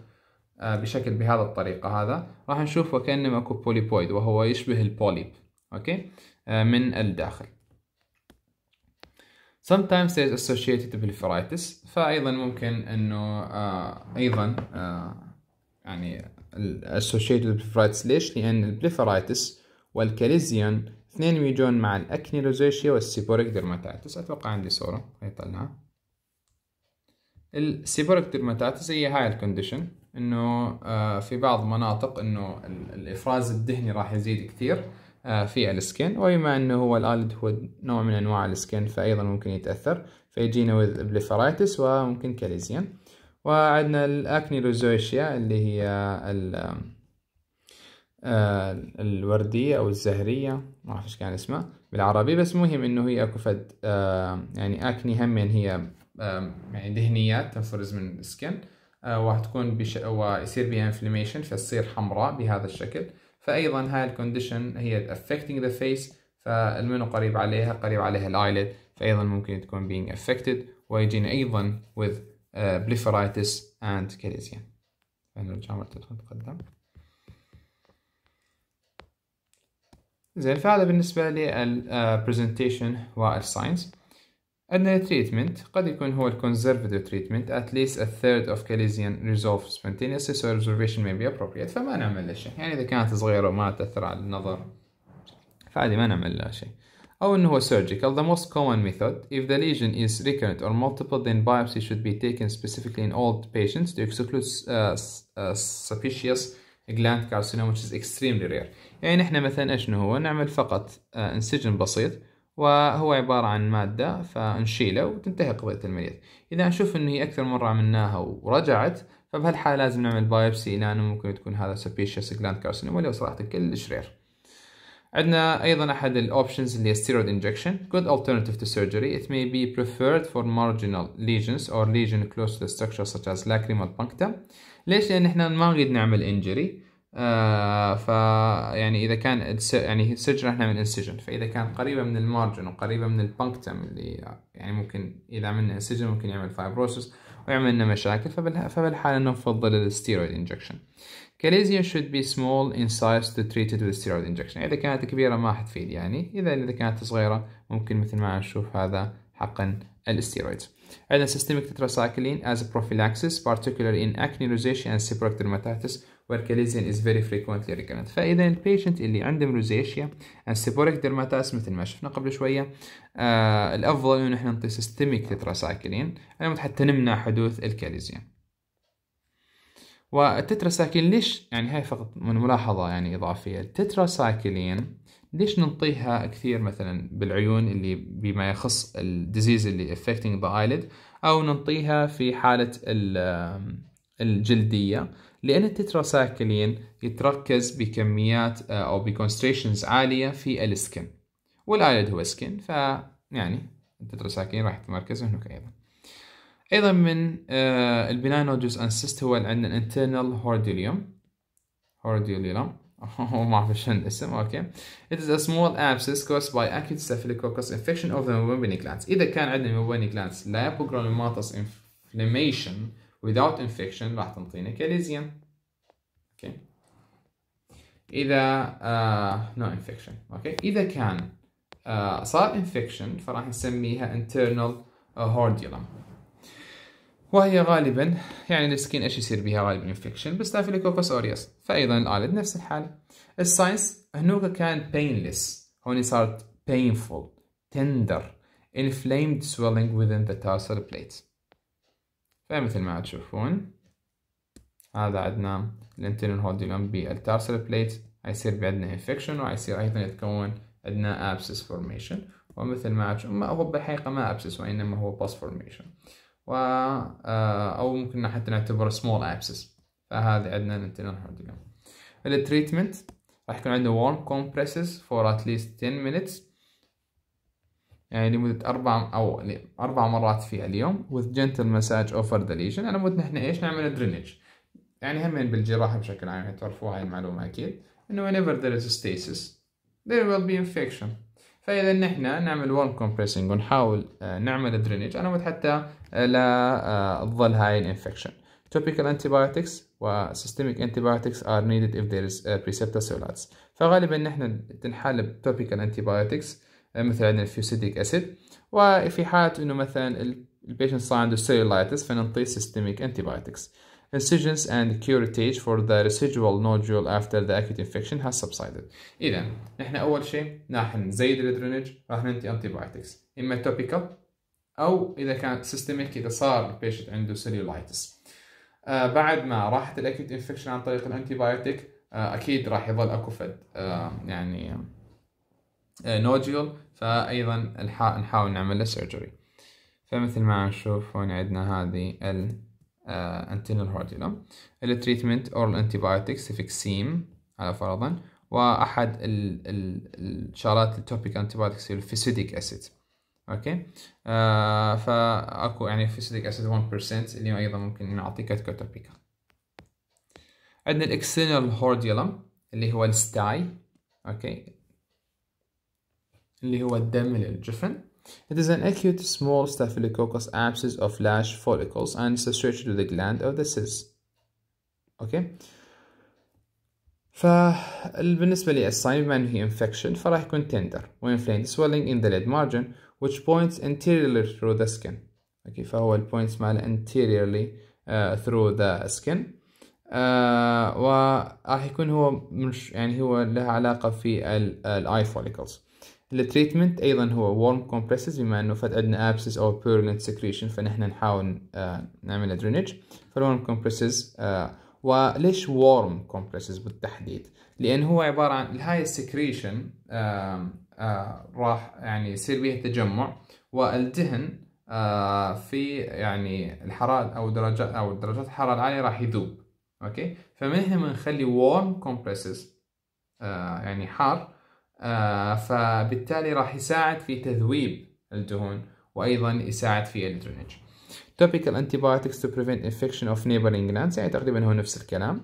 آه، بشكل بهذا الطريقة هذا راح نشوف وكأنه ماكو بوليبويد وهو يشبه البوليب اوكي آه، من الداخل sometimes is associated blepharitis فأيضا ممكن أنه آه، أيضا آه، يعني associated blepharitis ليش؟ لأن البليفرايتس والكاليزيون اثنين يجون مع الأكنيلوزيشيا والسيبوريك ديرماتايتس أتوقع عندي صورة هيطلعها السيبوريك ديرماتايتس هي هاي الكونديشن انه في بعض مناطق انه الافراز الدهني راح يزيد كثير آه، في السكن وبما انه هو الالد هو نوع من انواع السكن فايضا ممكن يتاثر فيجينا وذ بليفرايتس وممكن كاليزيان وعندنا الاكنيلوزويشيا اللي هي آه، الوردية أو الزهرية ما أعرف إيش كان اسمها بالعربي بس مهم إنه هي أكو فد آه، يعني أكني هم يعني هي يعني دهنيات تنفرز من السكن وراح تكون بش... ويصير بها انفلاميشن فتصير حمراء بهذا الشكل فأيضا هاي الكونديشن هي افكتنج ذا فيس فالمنو قريب عليها قريب عليها الايلد فأيضا ممكن تكون being افكتد ويجينا أيضا with بليفرايتس uh, blepharitis and فنرجع مرة نتقدم زين فهذا بالنسبة للبرزنتيشن uh, والساينس عندنا treatment قد يكون هو ال conservative treatment at least a third of Calesian resolve spontaneously so observation may be appropriate فما نعمل له شيء يعني إذا كانت صغيرة وما تأثر على النظر فعادي ما نعمل لها شيء أو إنه هو surgical the most common method if the lesion is recurrent or multiple then biopsy should be taken specifically in old patients to exclude uh, uh, sufficious gland carcinoma which is extremely rare يعني نحن مثلا إيش هو نعمل فقط uh, انسجن بسيط وهو عبارة عن مادة فنشيله وتنتهي قضية المريض إذا نشوف أنه هي أكثر مرة عملناها ورجعت فبهالحالة لازم نعمل بايبسي لأنه ممكن تكون هذا سبيشيس جلاند كارسينوما اللي هو صراحة كل شرير عندنا ايضا احد الاوبشنز اللي هي ستيرويد إنجكشن good alternative to surgery it may be preferred for marginal lesions or lesion close to the structure such as lacrimal punctum ليش لان احنا ما نريد نعمل injury آه فيعني اذا كان يعني السجن احنا من انسجن فاذا كان قريبه من المارجن وقريبه من البنكتم اللي يعني ممكن اذا عملنا انسجن ممكن يعمل فايبروسس ويعمل لنا مشاكل فبالحاله انه نفضل الستيرويد انجكشن كاليزيا should be small in size to treat it with steroid injection اذا كانت كبيره ما حتفيد يعني اذا اذا كانت صغيره ممكن مثل ما نشوف هذا حقن الستيرويد عندنا systemic tetracycline as a prophylaxis particularly in acne rosacea and seborrheic dermatitis where از is very frequently recurrent فإذا البيشنت اللي عنده ملوزيشيا and seborrheic dermatitis مثل ما شفنا قبل شوية آه الأفضل إنه إحنا نعطي systemic تتراسايكلين على حتى نمنع حدوث الكاليزين والتتراسايكلين ليش يعني هاي فقط من ملاحظة يعني إضافية التتراسايكلين ليش ننطيها كثير مثلا بالعيون اللي بما يخص الديزيز اللي affecting the eyelid أو ننطيها في حالة الجلدية لأن التتراسايكلين يتركز بكميات آه، أو بكونستريشنز عالية في السكن والآيلد هو سكن فيعني التتراسايكلين راح يتمركز هناك أيضا أيضا من آه، البناينودوس أنسيست هو عندنا الانترنال هورديليوم هورديوليلم ما اعرف شنو الاسم اوكي It is a small abscess caused by acute staphylococcus infection of the meibomian glands إذا كان عندنا meibomian glands لا يبقى inflammation without infection راح تنطينا كاليزيان اوكي اذا uh, no infection اوكي اذا كان uh, صار infection فراح نسميها internal hordeolum وهي غالبا يعني السكين ايش يصير بها غالبا انفكشن بستافيلوكوكس اوريوس فايضا الالد نفس الحاله الساينس هنوك كان painless هون صارت painful tender inflamed swelling within the tarsal plates فمثل ما تشوفون هذا عندنا الانترنال هوديلوم بالتارسل بليت حيصير بعدنا انفكشن وحيصير ايضا يتكون عندنا ابسس فورميشن ومثل ما ما هو بالحقيقه ما ابسس وانما هو باس فورميشن و آه، او ممكن حتى نعتبره سمول ابسس فهذا عندنا الانترنال هوديلوم التريتمنت راح يكون عنده warm compresses for at least 10 minutes يعني لمدة أربع أو أربع مرات في اليوم with gentle massage over the lesion على مود نحن إيش نعمل درينج يعني همين بالجراحة بشكل عام يعني تعرفوا هاي المعلومة أكيد إنه whenever there is stasis there will be infection فإذا نحن نعمل warm compressing ونحاول نعمل درينج على مود حتى لا تظل هاي الانفكشن topical antibiotics و systemic antibiotics are needed if there is preceptor cells فغالبا نحن تنحل topical antibiotics مثلا الفيوسيديك اسيد وفي حاله انه مثلا البيشنت صار عنده سيلولايتس فنعطيه سيستميك انتيبايوتكس incisions and curettage for the residual nodule after the acute infection has subsided. إذا نحن أول شيء راح نزيد الادرينج راح ننتي أنتي إما توبيكال أو إذا كان سيستميك إذا صار البيشنت عنده سيلولايتس. آه بعد ما راحت الأكيد انفكشن عن طريق الانتيبايوتيك آه اكيد راح يظل اكو فد آه يعني نوديول آه، فايضا نحاول نعمل له سيرجري فمثل ما نشوف هون عندنا هذه ال انتينال هارديلوم التريتمنت اورال انتي بايوتكس فيكسيم على فرضا واحد الشغلات التوبيك انتي بايوتكس الفيسيديك اسيد اوكي آه فاكو يعني فيسيديك اسيد 1% اللي ايضا ممكن نعطيه كتوبيكال عندنا الاكسترنال هارديلوم اللي هو الستاي اوكي اللي هو الدم للجفن It is an acute small staphylococcus abscess of lash follicles and is associated with the gland of the cyst. Okay. فبالنسبة للساين بما انه هي infection فراح يكون tender و inflamed swelling in the lid margin which points anteriorly through the skin. Okay فهو points ماله anteriorly uh, through the skin. Uh, وراح يكون هو مش يعني هو له علاقة في الاي follicles. التريتمنت ايضا هو warm كومبريسز بما انه فد عندنا ابسس او بيرلنت سكريشن فنحن نحاول آه، نعمل درينج فالورم كومبريسز وليش warm كومبريسز بالتحديد لان هو عباره عن هاي السكريشن آه، راح يعني يصير بها تجمع والدهن آه، في يعني الحراره او درجات او درجات الحراره العاليه راح يذوب اوكي فمن هنا بنخلي warm كومبريسز يعني حار فبالتالي راح يساعد في تذويب الدهون وايضا يساعد في الدرينج topical antibiotics to prevent infection of neighboring glands يعني تقريبا هو نفس الكلام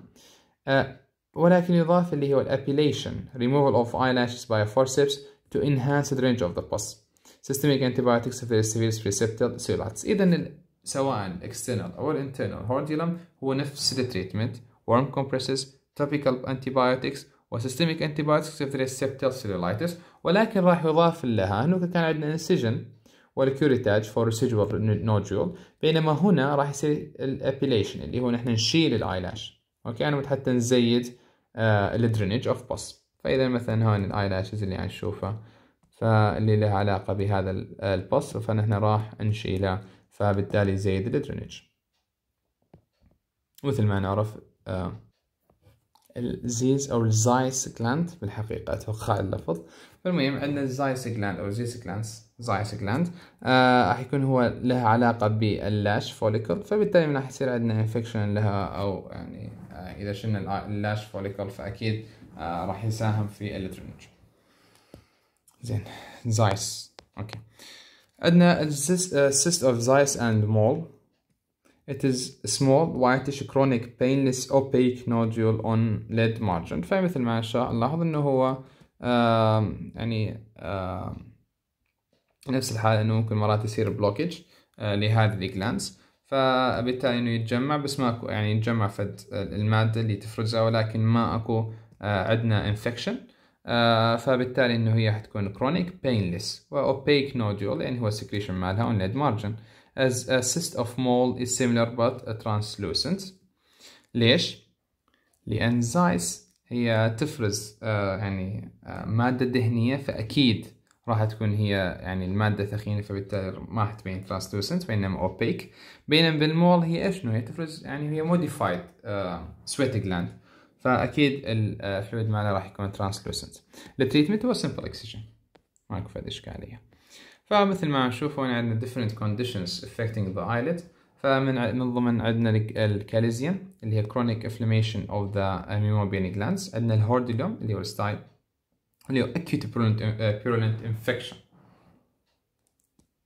ولكن يضاف اللي هو الابيليشن removal of eyelashes by forceps to enhance the range of the pus systemic antibiotics if there is severe preceptal cellulitis اذا سواء external or internal هورديلم هو نفس التريتمنت warm compresses topical antibiotics وسيستميك انتي بايوتكس في السبتل سيلولايتس ولكن راح يضاف لها انه كان عندنا انسجن والكيوريتاج فور ريسيدوال نوديول بينما هنا راح يصير الابيليشن اللي هو نحن نشيل الايلاش اوكي انا حتى نزيد الدرينج آه، اوف بوس فاذا مثلا هون الايلاشز اللي عم نشوفها فاللي لها علاقه بهذا آه، البوس فنحن راح نشيلها فبالتالي زيد الدرينج مثل ما نعرف آه، الزيس او الزايس جلاند بالحقيقه اتوقع اللفظ فالمهم عندنا الزايس جلاند او زيس جلاند زايس جلاند آه راح يكون هو لها علاقه باللاش فوليكل فبالتالي راح يصير عندنا انفكشن لها او يعني آه اذا شلنا اللاش فوليكل فاكيد آه راح يساهم في الاترنج زين زايس اوكي عندنا السيست اوف زايس اند مول It is a small whitish chronic painless opaque nodule on lead margin فمثل ما شاء نلاحظ انه هو يعني نفس الحال انه ممكن مرات يصير بلوكج آه، لهذه الجلانس فبالتالي انه يتجمع بس ماكو يعني يتجمع فد المادة اللي تفرزها ولكن ما اكو آه، عندنا انفكشن آه، فبالتالي انه هي حتكون chronic, painless, واوبيك nodule يعني هو secretion مالها on ليد margin. as a cyst of mole is similar but translucent ليش؟ لأن زايس هي تفرز آه، يعني آه، مادة دهنية فأكيد راح تكون هي يعني المادة ثخينة فبالتالي ما راح تبين translucent بينما اوبيك بينما بالمول هي ايش هي تفرز يعني هي modified آه، sweat gland فأكيد الفلويد مالها راح يكون translucent التريتمنت هو simple excision ماكو فد إشكالية فمثل ما نشوف هنا عندنا different conditions affecting the eyelid فمن من ضمن عندنا الكاليزيا اللي هي chronic inflammation of the immunobionic glands عندنا الهورديلوم اللي هو الستايل اللي هو acute purulent, uh, purulent infection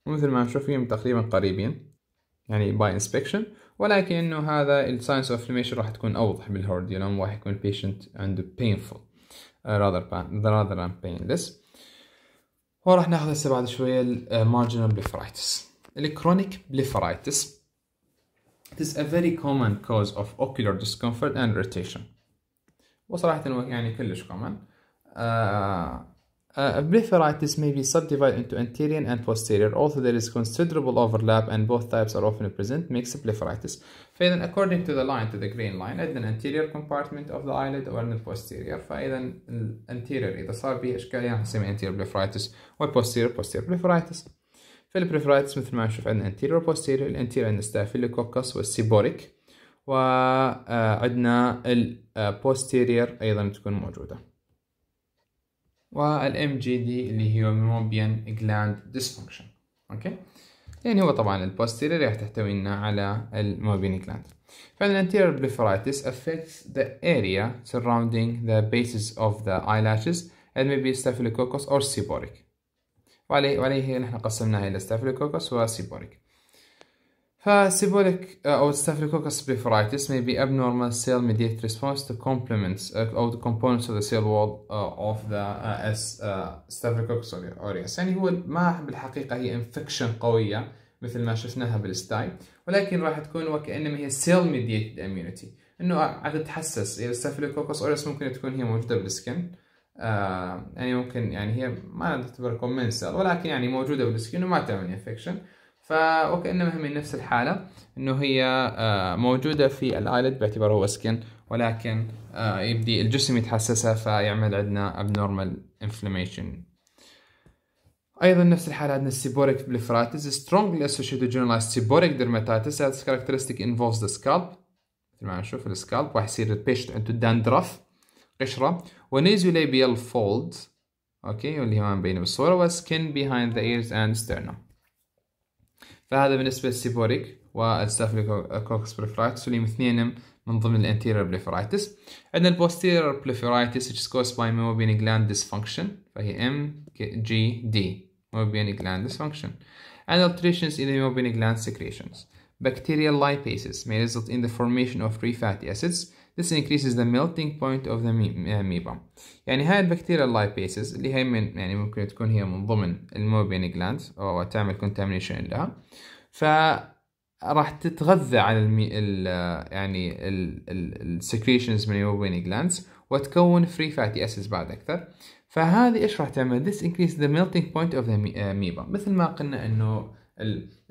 ومثل ما نشوف فيهم تقريبا قريبين يعني by inspection ولكن انه هذا science of inflammation راح تكون اوضح بالهورديلوم وراح يكون patient عنده painful uh, rather, rather than painless راح ناخذ هسه بعد شويه المارجنال بليفرايتس الكرونيك بليفرايتس It is a very common cause of ocular discomfort and irritation وصراحة يعني كلش common آه Uh, blepharitis may be subdivided into anterior and posterior, although there is considerable overlap and both types are often present, makes blepharitis. فإذا according to the line, to the green line, عندنا anterior compartment of the eyelid وعندنا posterior. فإذا anterior إذا صار به إشكالية نسميه anterior blepharitis والposterior posterior blepharitis. فالبريفرايتس مثل ما نشوف عندنا anterior posterior, anterior عندنا staphylococcus والسيبوريك وعندنا posterior أيضا تكون موجودة. والام جي دي اللي هي ميوبيان جلاند ديسفانكشن اوكي يعني هو طبعا البوستيرير راح تحتوي لنا على الميوبيان جلاند بليفرايتس افكتس ذا اريا سراوندينج ذا بيسز اوف ذا اي لاشز اند مي بي ستافيلوكوكوس اور سيبوريك وعليه, وعليه نحن قسمناها إلى ستافيلوكوكوس وسيبوريك فسيبوليك آه، او ستافلوكوكس بريفرايتس may be abnormal cell mediated response to complements آه، او the components of the cell wall آه، of the S staphylococcus aureus يعني هو ما بالحقيقة هي انفكشن قوية مثل ما شفناها بالستاي ولكن راح تكون وكأنما هي cell mediated immunity انه عاد تتحسس ستافلوكوكس اوريس ممكن تكون هي موجودة بالسكن يعني ممكن يعني هي ما تعتبر كومن سيل ولكن يعني موجوده بالسكين وما تعمل انفكشن فا هي من نفس الحالة انه هي آه، موجودة في الآيلت باعتباره هو سكن ولكن آه، يبدي الجسم يتحسسها فيعمل عندنا abnormal inflammation ايضا نفس الحاله عندنا seborrheic blepharitis strongly associated generalized seborrheic dermatitis as characteristic involves the scalp مثل ما نشوف السكالب راح يصير البيشت عنده داندرف قشره labial فولد اوكي واللي هو مبينه بالصوره وسكن behind the ears and sternum فهذا بالنسبة للسيبوريك والستافلوكوكس بريفرايتس واللي اثنينهم من ضمن الانتيرير بليفرايتس عندنا البوستيرير بليفرايتس which is caused موبين جلاند dysfunction فهي ام جي دي موبين جلاند dysfunction and alterations in the موبين جلاند secretions bacterial lipases may result in the formation of free fatty acids This increases the melting point of the uh, amoeba. يعني هاي البكتيريا اللايبيسز اللي هي من يعني ممكن تكون هي من ضمن الموبين جلاندز أو تعمل كونتامينيشن لها ف راح تتغذى على يعني ال... يعني secretions من الموبين جلاندز وتكون فري فاتي اسيدز بعد اكثر فهذه ايش راح تعمل؟ this increases the melting point of the uh, amoeba مثل ما قلنا انه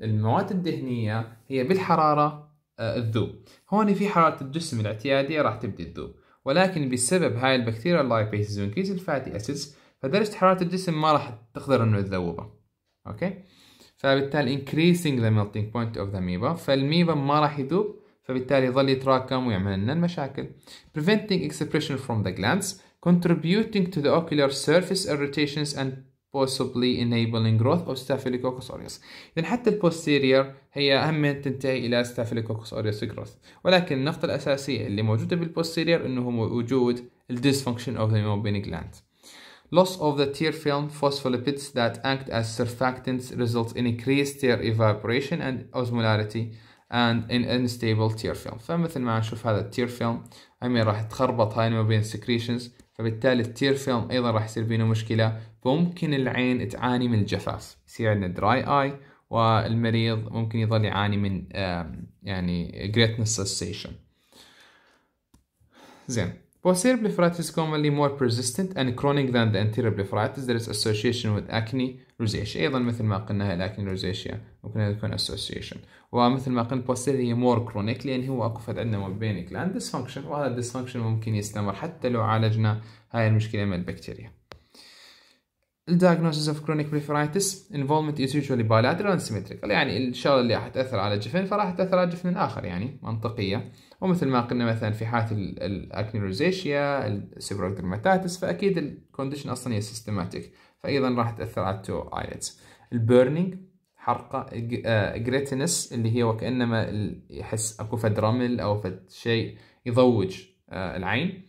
المواد الدهنيه هي بالحراره آه، الذوب هون في حرارة الجسم الاعتيادية راح تبدي تذوب ولكن بسبب هاي البكتيريا اللايبيسز وانكريز الفاتي اسيدز فدرجة حرارة الجسم ما راح تقدر انه تذوبها اوكي فبالتالي increasing the melting point of the amoeba فالميبا ما راح يذوب فبالتالي يظل يتراكم ويعمل لنا المشاكل preventing expression from the glands contributing to the ocular surface irritations and possibly enabling growth of Staphylococcus aureus إذا حتى البوستيرير هي أهم تنتهي إلى Staphylococcus aureus growth ولكن النقطة الأساسية اللي موجودة بالبوستيرير إنه هو وجود ال dysfunction of the hemoglobin gland Loss of the tear film phospholipids that act as surfactants results in increased tear evaporation and osmolarity and in unstable tear film فمثل ما نشوف هذا tear film عمي راح تخربط هاي ما secretions فبالتالي التير فيلم ايضا راح يصير بينه مشكله فممكن العين تعاني من الجفاف يصير عندنا دراي اي والمريض ممكن يظل يعاني من يعني greatness cessation زين Posterior blepharitis is commonly more persistent and chronic than the anterior blepharitis. There is association with acne rosacea. أيضا مثل ما قلنا acne rosacea ممكن تكون association. ومثل ما قلنا posterior هي more chronic لأن هو أكو فد عندنا مبيني gland dysfunction وهذا dysfunction ممكن يستمر حتى لو عالجنا هاي المشكلة من البكتيريا. The diagnosis of chronic blepharitis involvement is usually bilateral and symmetrical يعني الشغلة اللي راح تأثر على الجفن فراح تأثر على الجفن الآخر يعني منطقية. ومثل ما قلنا مثلا في حالة الأكني روزيشيا السيبروك فأكيد الكونديشن أصلا هي سيستماتيك فأيضا راح تأثر على التو ايلتس البيرنينج حرقة جريتنس آه، اللي هي وكأنما يحس أكو فد رمل أو فد شيء يضوج آه، العين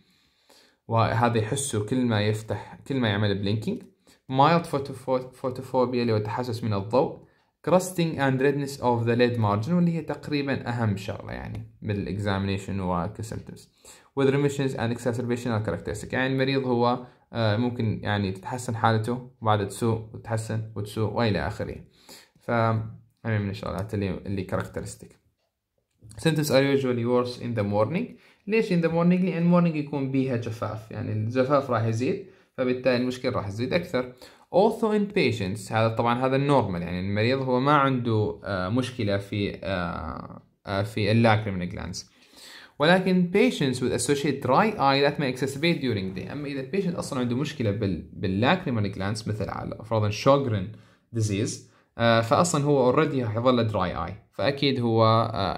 وهذا يحسه كل ما يفتح كل ما يعمل بلينكينج مايلد فوتوفوبيا اللي هو التحسس من الضوء crusting and redness of the lid margin واللي هي تقريبا أهم شغلة يعني بالاكزامينيشن symptoms with remissions and exacerbation characteristic يعني المريض هو آه، ممكن يعني تتحسن حالته وبعد تسوء وتتحسن وتسوء وإلى آخره ف من الشغلات اللي اللي characteristic symptoms are usually worse in the morning ليش in the morning لأن morning يكون بيها جفاف يعني الجفاف راح يزيد فبالتالي المشكلة راح تزيد أكثر اوثو ان بيشنتس هذا طبعا هذا النورمال يعني المريض هو ما عنده آه، مشكله في آه، آه، في اللاكريمين جلانس ولكن patients with associated dry eye that may exacerbate during day اما اذا patient اصلا عنده مشكله بال باللاكريمال جلانس مثل على فرضا شوجرن ديزيز فاصلا هو اوريدي حيظل دراي اي فاكيد هو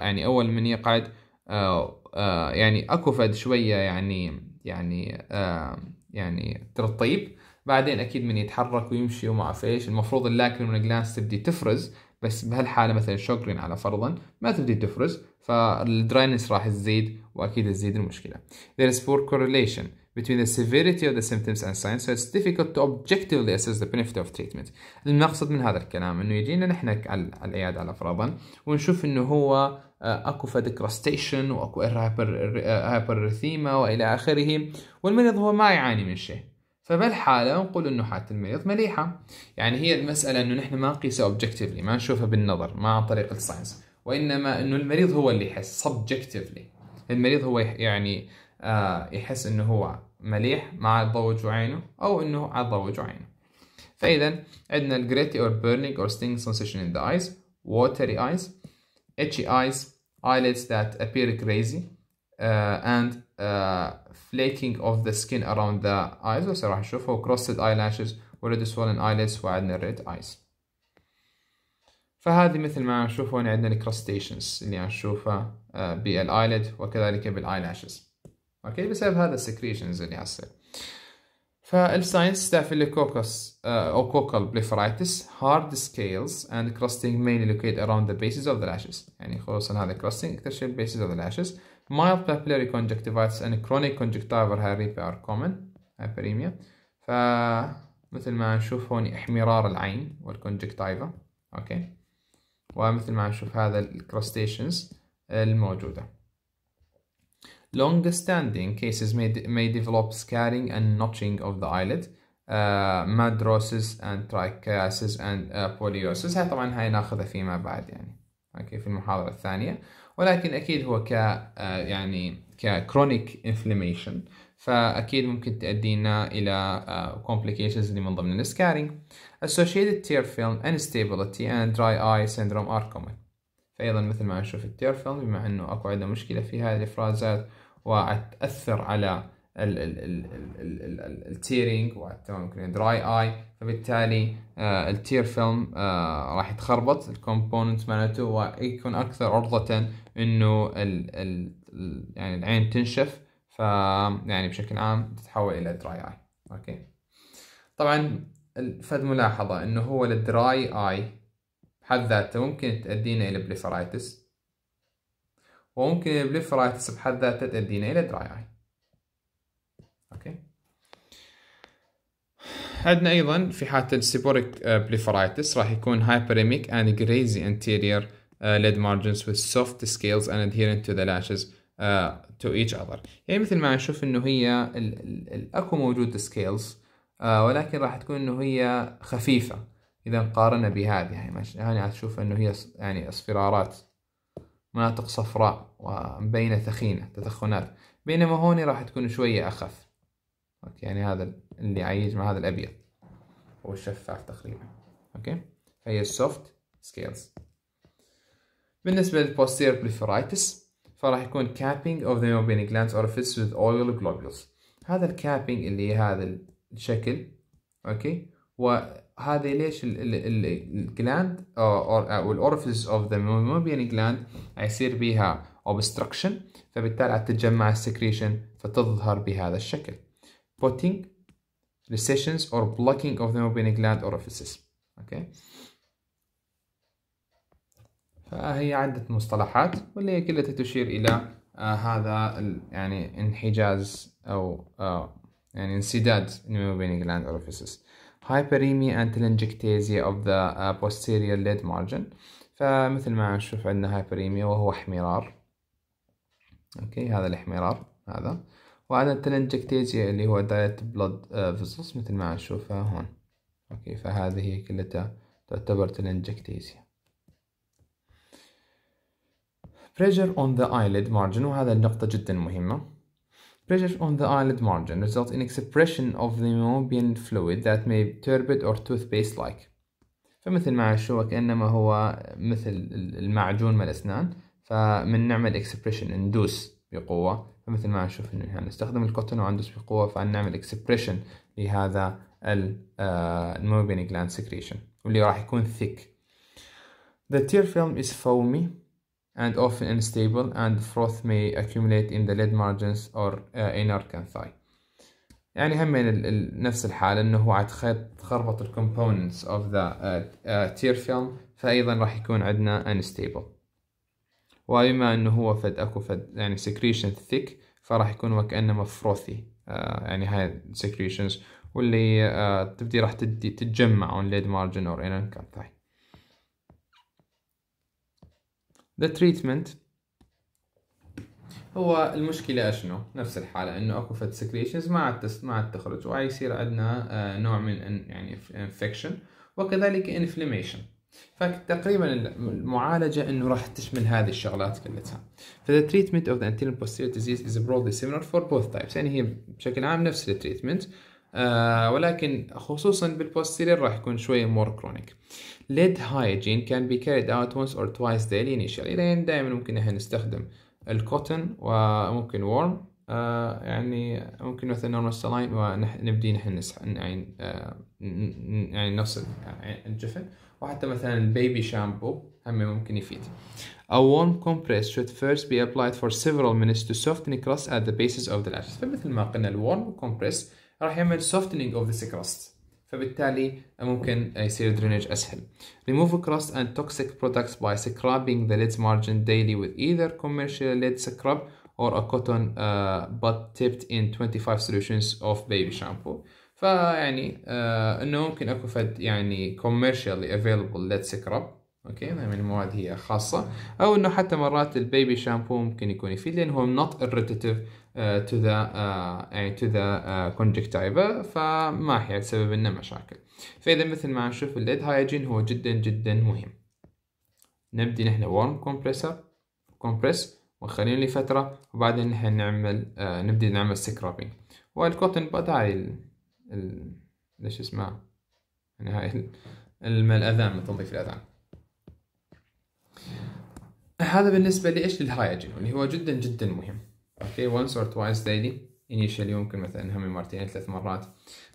يعني اول من يقعد يعني اكفد شويه يعني يعني يعني ترطيب بعدين اكيد من يتحرك ويمشي وما اعرف ايش المفروض اللاكن من الجلانس تبدي تفرز بس بهالحاله مثلا شوكرين على فرضا ما تبدي تفرز فالدراينس راح تزيد واكيد تزيد المشكله there is poor correlation between the severity of the symptoms and signs so it's difficult to objectively assess the benefit of treatment المقصد من هذا الكلام انه يجينا نحن على العياده على فرضا ونشوف انه هو آه، اكو فد كراستيشن واكو هايبر آه، والى اخره والمريض هو ما يعاني من شيء فبالحاله نقول انه حاله المريض مليحه يعني هي المساله انه نحن ما نقيسها اوبجكتيفلي ما نشوفها بالنظر ما عن طريق الساينس وانما انه المريض هو اللي يحس سبجكتيفلي المريض هو يعني آه، يحس انه هو مليح مع الضوء وعينه او انه على الضوء وعينه فاذا عندنا الجريتي اور بيرنينج اور ستينج سنسيشن ان ذا ايز ووتري ايز itchy eyes, eyelids that appear crazy, uh, and uh, flaking of the skin around the eyes بس راح نشوفه crossed eyelashes وريد swollen eyelids وعندنا red eyes فهذه مثل ما نشوفه هنا عندنا الكروستيشنز اللي نشوفها uh, بالايلد وكذلك بالايلاشز اوكي بسبب هذا السكريشنز اللي حصل فالساينس ستافيلوكوكس آه، او كوكال بليفرايتس هارد سكيلز اند كراستنج مين لوكيت اراوند ذا بيسز اوف ذا لاشز يعني خصوصا هذا كراستنج اكتشف bases of the lashes mild papillary conjunctivitis and chronic conjunctival hyperemia are common hyperemia فمثل ما نشوف هون احمرار العين والكونجكتيفا اوكي ومثل ما نشوف هذا الكراستيشنز الموجوده Long-standing cases may, may develop scarring and notching of the eyelid, uh, madrosis and trichiasis and uh, poliosis. هاي طبعا هاي ناخذها فيما بعد يعني اوكي في المحاضرة الثانية ولكن اكيد هو ك يعني chronic inflammation فاكيد ممكن تؤدينا الى uh, complications اللي من ضمن السكارينج associated tear film instability and dry eye syndrome are common فايضا مثل ما نشوف التير film بما انه اكو عندنا مشكله في هذه الافرازات وتاثر على التيرنج ممكن دراي يعني اي فبالتالي آه، التير فيلم آه، راح يتخربط الكومبوننت مالته ويكون اكثر عرضة انه يعني العين تنشف ف يعني بشكل عام تتحول الى دراي اي اوكي طبعا فد ملاحظة انه هو الدراي اي بحد ذاته ممكن تؤدينا الى بليفرايتس وممكن البليفرايتس بحد ذاتها تؤدينا إلى دراي آي أوكي عندنا أيضا في حالة السيبوريك آه، بليفرايتس راح يكون هايبريميك اند جريزي انتيرير ليد مارجنز وذ سوفت سكيلز اند ادهيرنت تو ذا لاشز تو ايتش اذر يعني مثل ما نشوف انه هي اكو موجود سكيلز uh, آه، ولكن راح تكون انه هي خفيفه اذا قارنا بهذه يعني هاني يعني تشوف انه هي يعني اصفرارات مناطق صفراء ومبينة ثخينة تدخنات بينما هوني راح تكون شوية أخف أوكي يعني هذا اللي عايز مع هذا الأبيض هو الشفاف تقريبا أوكي هي السوفت سكيلز بالنسبة للبوستير بليفرايتس فراح يكون capping of the meibomian glands orifice with oil globules هذا الكابينج اللي هذا الشكل أوكي و هذه ليش الجلاند او الاورفيس اوف ذا ميموبيان جلاند يصير بها اوبستراكشن فبالتالي تتجمع السكريشن فتظهر بهذا الشكل بوتينج ريسيشنز اور بلوكينج اوف ذا meibomian جلاند اورفيسز اوكي فهي عدة مصطلحات واللي هي كلها تشير إلى آه هذا يعني انحجاز أو آه يعني انسداد الميوبين جلاند اورفيسز hyperemia and telangiectasia of the uh, posterior lid margin فمثل ما نشوف عندنا hyperemia وهو احمرار اوكي هذا الاحمرار هذا وعندنا التلنجكتيزيا اللي هو دايت بلود فيسلز مثل ما نشوفها هون اوكي فهذه هي كلها تعتبر تلنجكتيزيا pressure on the eyelid margin وهذا النقطة جدا مهمة Pressure on the eyelid margin results in expression of the meibomian fluid that may be turbid or toothpaste-like. فمثل ما شو كأنما هو مثل المعجون مال الأسنان فمن نعمل اكسبريشن ندوس بقوة فمثل ما نشوف إنه إحنا نستخدم الكوتون وندوس بقوة فنعمل اكسبريشن لهذا الميوبين جلاند سكريشن واللي راح يكون ثيك The tear film is foamy and often unstable and froth may accumulate in the lead margins or uh, inner canthi يعني همين نفس الحالة انه هو تخربط components of the uh, uh, tear film فايضا راح يكون عندنا unstable وبما انه هو فد اكو فد يعني secretion thick فراح يكون وكأنه فروثي uh, يعني هاي secretions واللي uh, تبدي راح تتجمع on lead margin or inner canthi ذا تريتمنت هو المشكلة شنو؟ نفس الحالة انه اكو فد سكريشنز ما عاد ما عاد تخرج وعاد يصير عندنا آه، نوع من يعني انفكشن وكذلك انفلاميشن فتقريبا المعالجة انه راح تشمل هذه الشغلات كلها. فذا treatment of the anterior posterior disease is broadly similar for both types يعني هي بشكل عام نفس التريتمنت آه، ولكن خصوصا بالبوستيرير راح يكون شوية مور كرونيك ليد هايجين can be carried out once or twice daily initially لأن دائما ممكن احنا نستخدم الكوتن وممكن وورم آه، يعني ممكن مثلا نورمال سلاين ونبدي نحن نسح يعني آه، يعني نفصل يعني الجفن وحتى مثلا البيبي شامبو هم ممكن يفيد. A warm compress should first be applied for several minutes to soften crust at the bases of the lashes. فمثل ما قلنا الورم compress راح يعمل softening of this crust فبالتالي ممكن يصير درينج أسهل. Remove crust and toxic products by scrubbing the lid margin daily with either commercial lid scrub or a cotton uh, bud tipped in 25 solutions of baby shampoo. فيعني آه انه ممكن اكو فد يعني commercially available lid scrub اوكي يعني المواد هي خاصة او انه حتى مرات البيبي شامبو ممكن يكون يفيد لان هو not irritative آه، to the آه، يعني to the آه، conjunctiva فما حيسبب لنا مشاكل فإذا مثل ما نشوف الليد هايجين هو جدا جدا مهم نبدي نحن warm compressor compress ونخليه لفترة وبعدين نحن نعمل نبدي نعمل سكرابينج والكوتن بود هاي ال... ليش اسمها يعني هاي الأذان تنظيف الأذان هذا بالنسبة لإيش للهايجين اللي هو جدا جدا مهم اوكي once or twice daily initially ممكن مثلا هم مرتين ثلاث مرات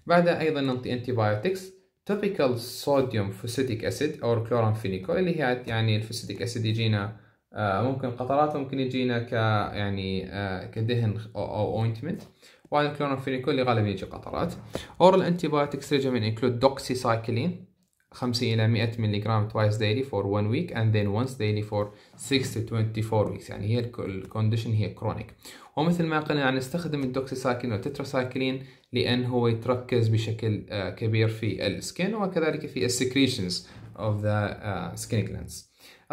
بعدها ايضا نعطي antibiotics topical sodium fusidic acid or chloramphenicol اللي هي يعني الفوسيتيك اسيد يجينا آه، ممكن قطرات ممكن يجينا ك يعني آه، كدهن او اوينتمنت وهذا الكلورامفينيكول اللي غالبا يجي قطرات اورال انتي بايوتكس ريجيمين انكلود دوكسي سايكلين 50 إلى 100 ملي جرام twice daily for one week and then once daily for 6 to 24 weeks يعني هي الكونديشن هي كرونيك ومثل ما قلنا نستخدم يعني الدوكسيسايكلين والتتراسايكلين لأن هو يتركز بشكل آه، كبير في السكين وكذلك في السكريشنز of the آه، skin glands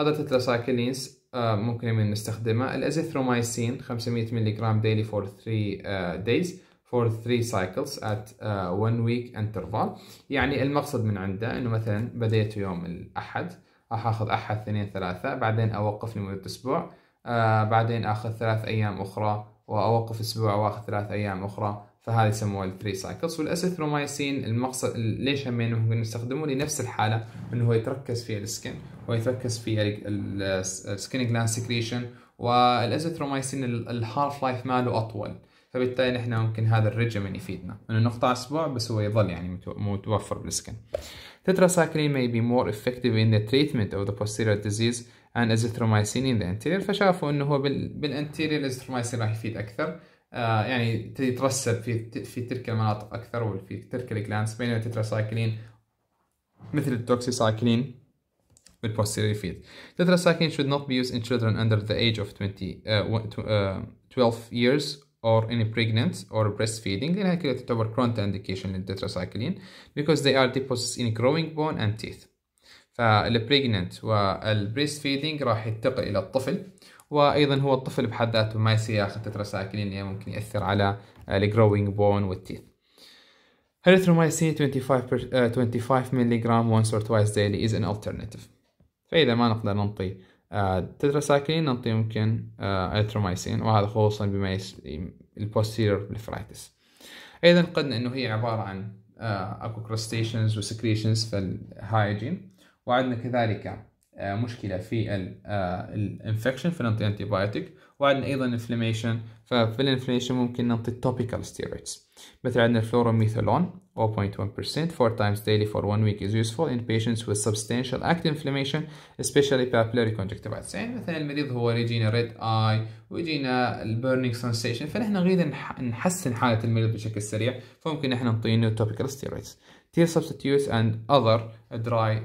other tetracyclines آه، ممكن من نستخدمها الازيثرومايسين 500 ملي جرام daily for 3 days for three cycles at uh, one week interval يعني المقصد من عنده انه مثلا بديت يوم الاحد راح اخذ احد اثنين ثلاثة بعدين اوقف لمدة اسبوع آه بعدين اخذ ثلاث ايام اخرى واوقف اسبوع واخذ ثلاث ايام اخرى فهذه يسموها الثري سايكلز والاسيثرومايسين المقصد ليش همين ممكن نستخدمه لنفس الحاله انه هو يتركز في السكن ويتركز في السكين جلاند سكريشن والاسيثرومايسين الهاف لايف ماله اطول فبالتالي نحن ممكن هذا الريجمن يعني يفيدنا انه نقطع اسبوع بس هو يظل يعني متوفر بالسكن tetracycline may be more effective in the treatment of the posterior disease and azithromycin in the anterior فشافوا انه هو بالانتيريور الازيثرومايسين راح يفيد اكثر آه يعني يترسب في في تلك المناطق اكثر وفي تلك الجلانس بينما التتراسايكلين مثل التوكسيساكلين بالبوستيريور يفيد تتراسايكلين should not be used in children under the age of 20 uh, 12 years or in pregnant or breastfeeding لأنها كلها تعتبر كرونت indication للتتراسايكلين because they are deposits in growing bone and teeth فالpregnant والبريست راح ينتقل إلى الطفل وأيضا هو الطفل بحد ذاته ما يصير ياخذ تتراسايكلين يعني لأنه ممكن يأثر على الجروينج بون والتيث Erythromycin 25 25 mg once or twice daily is an alternative. فإذا ما نقدر نعطي آه، تتراسايكلين نعطي ممكن أريثرومايسين آه، وهذا خصوصا بما البوستيريور بليفرايتس ايضا قلنا انه هي عباره عن آه، اكو كروستيشنز وسكريشنز في الهايجين وعندنا كذلك مشكله في الانفكشن فنعطي انتي بايوتيك وعندنا ايضا انفلاميشن ففي الانفلاميشن ممكن نعطي توبيكال ستيرويدز مثل عندنا الفلوروميثولون 0.1% 4 times daily for one week is useful in patients with substantial active inflammation especially papillary conjunctivitis يعني مثلا المريض هو يجينا ريد اي ويجينا البيرنينج سنسيشن فنحن نريد نحسن حالة المريض بشكل سريع فممكن نحن نعطينا توبيكال ستيرويدز تير سبستيوتس اند اذر دراي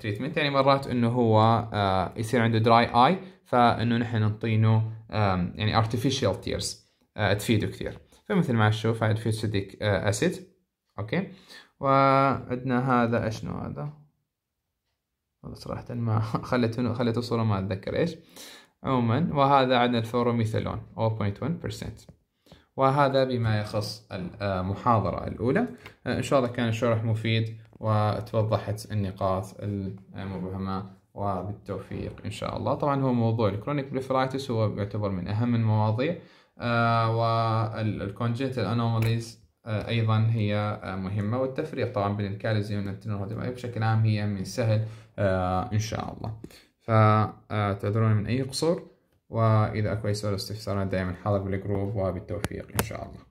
تريتمنت يعني مرات انه هو uh, يصير عنده دراي اي فانه نحن نعطينه um, يعني ارتفيشال تيرز uh, تفيده كثير فمثل ما تشوف هاي الفيوسيديك اسيد اوكي وعندنا هذا اشنو هذا والله صراحة ما خليت خليت الصورة ما اتذكر ايش عموما وهذا عندنا الفوروميثالون 0.1% وهذا بما يخص المحاضرة الأولى إن شاء الله كان الشرح مفيد وتوضحت النقاط المبهمة وبالتوفيق إن شاء الله طبعا هو موضوع الكرونيك بليفرايتس هو يعتبر من أهم المواضيع آه، والكونجنتال أنوماليز آه، ايضا هي آه، مهمه والتفريق طبعا بين الكالسيوم والتنوع بشكل عام هي من سهل آه، ان شاء الله فتعذرون من اي قصور واذا اكو اي سؤال استفسار دائما حاضر بالجروب وبالتوفيق ان شاء الله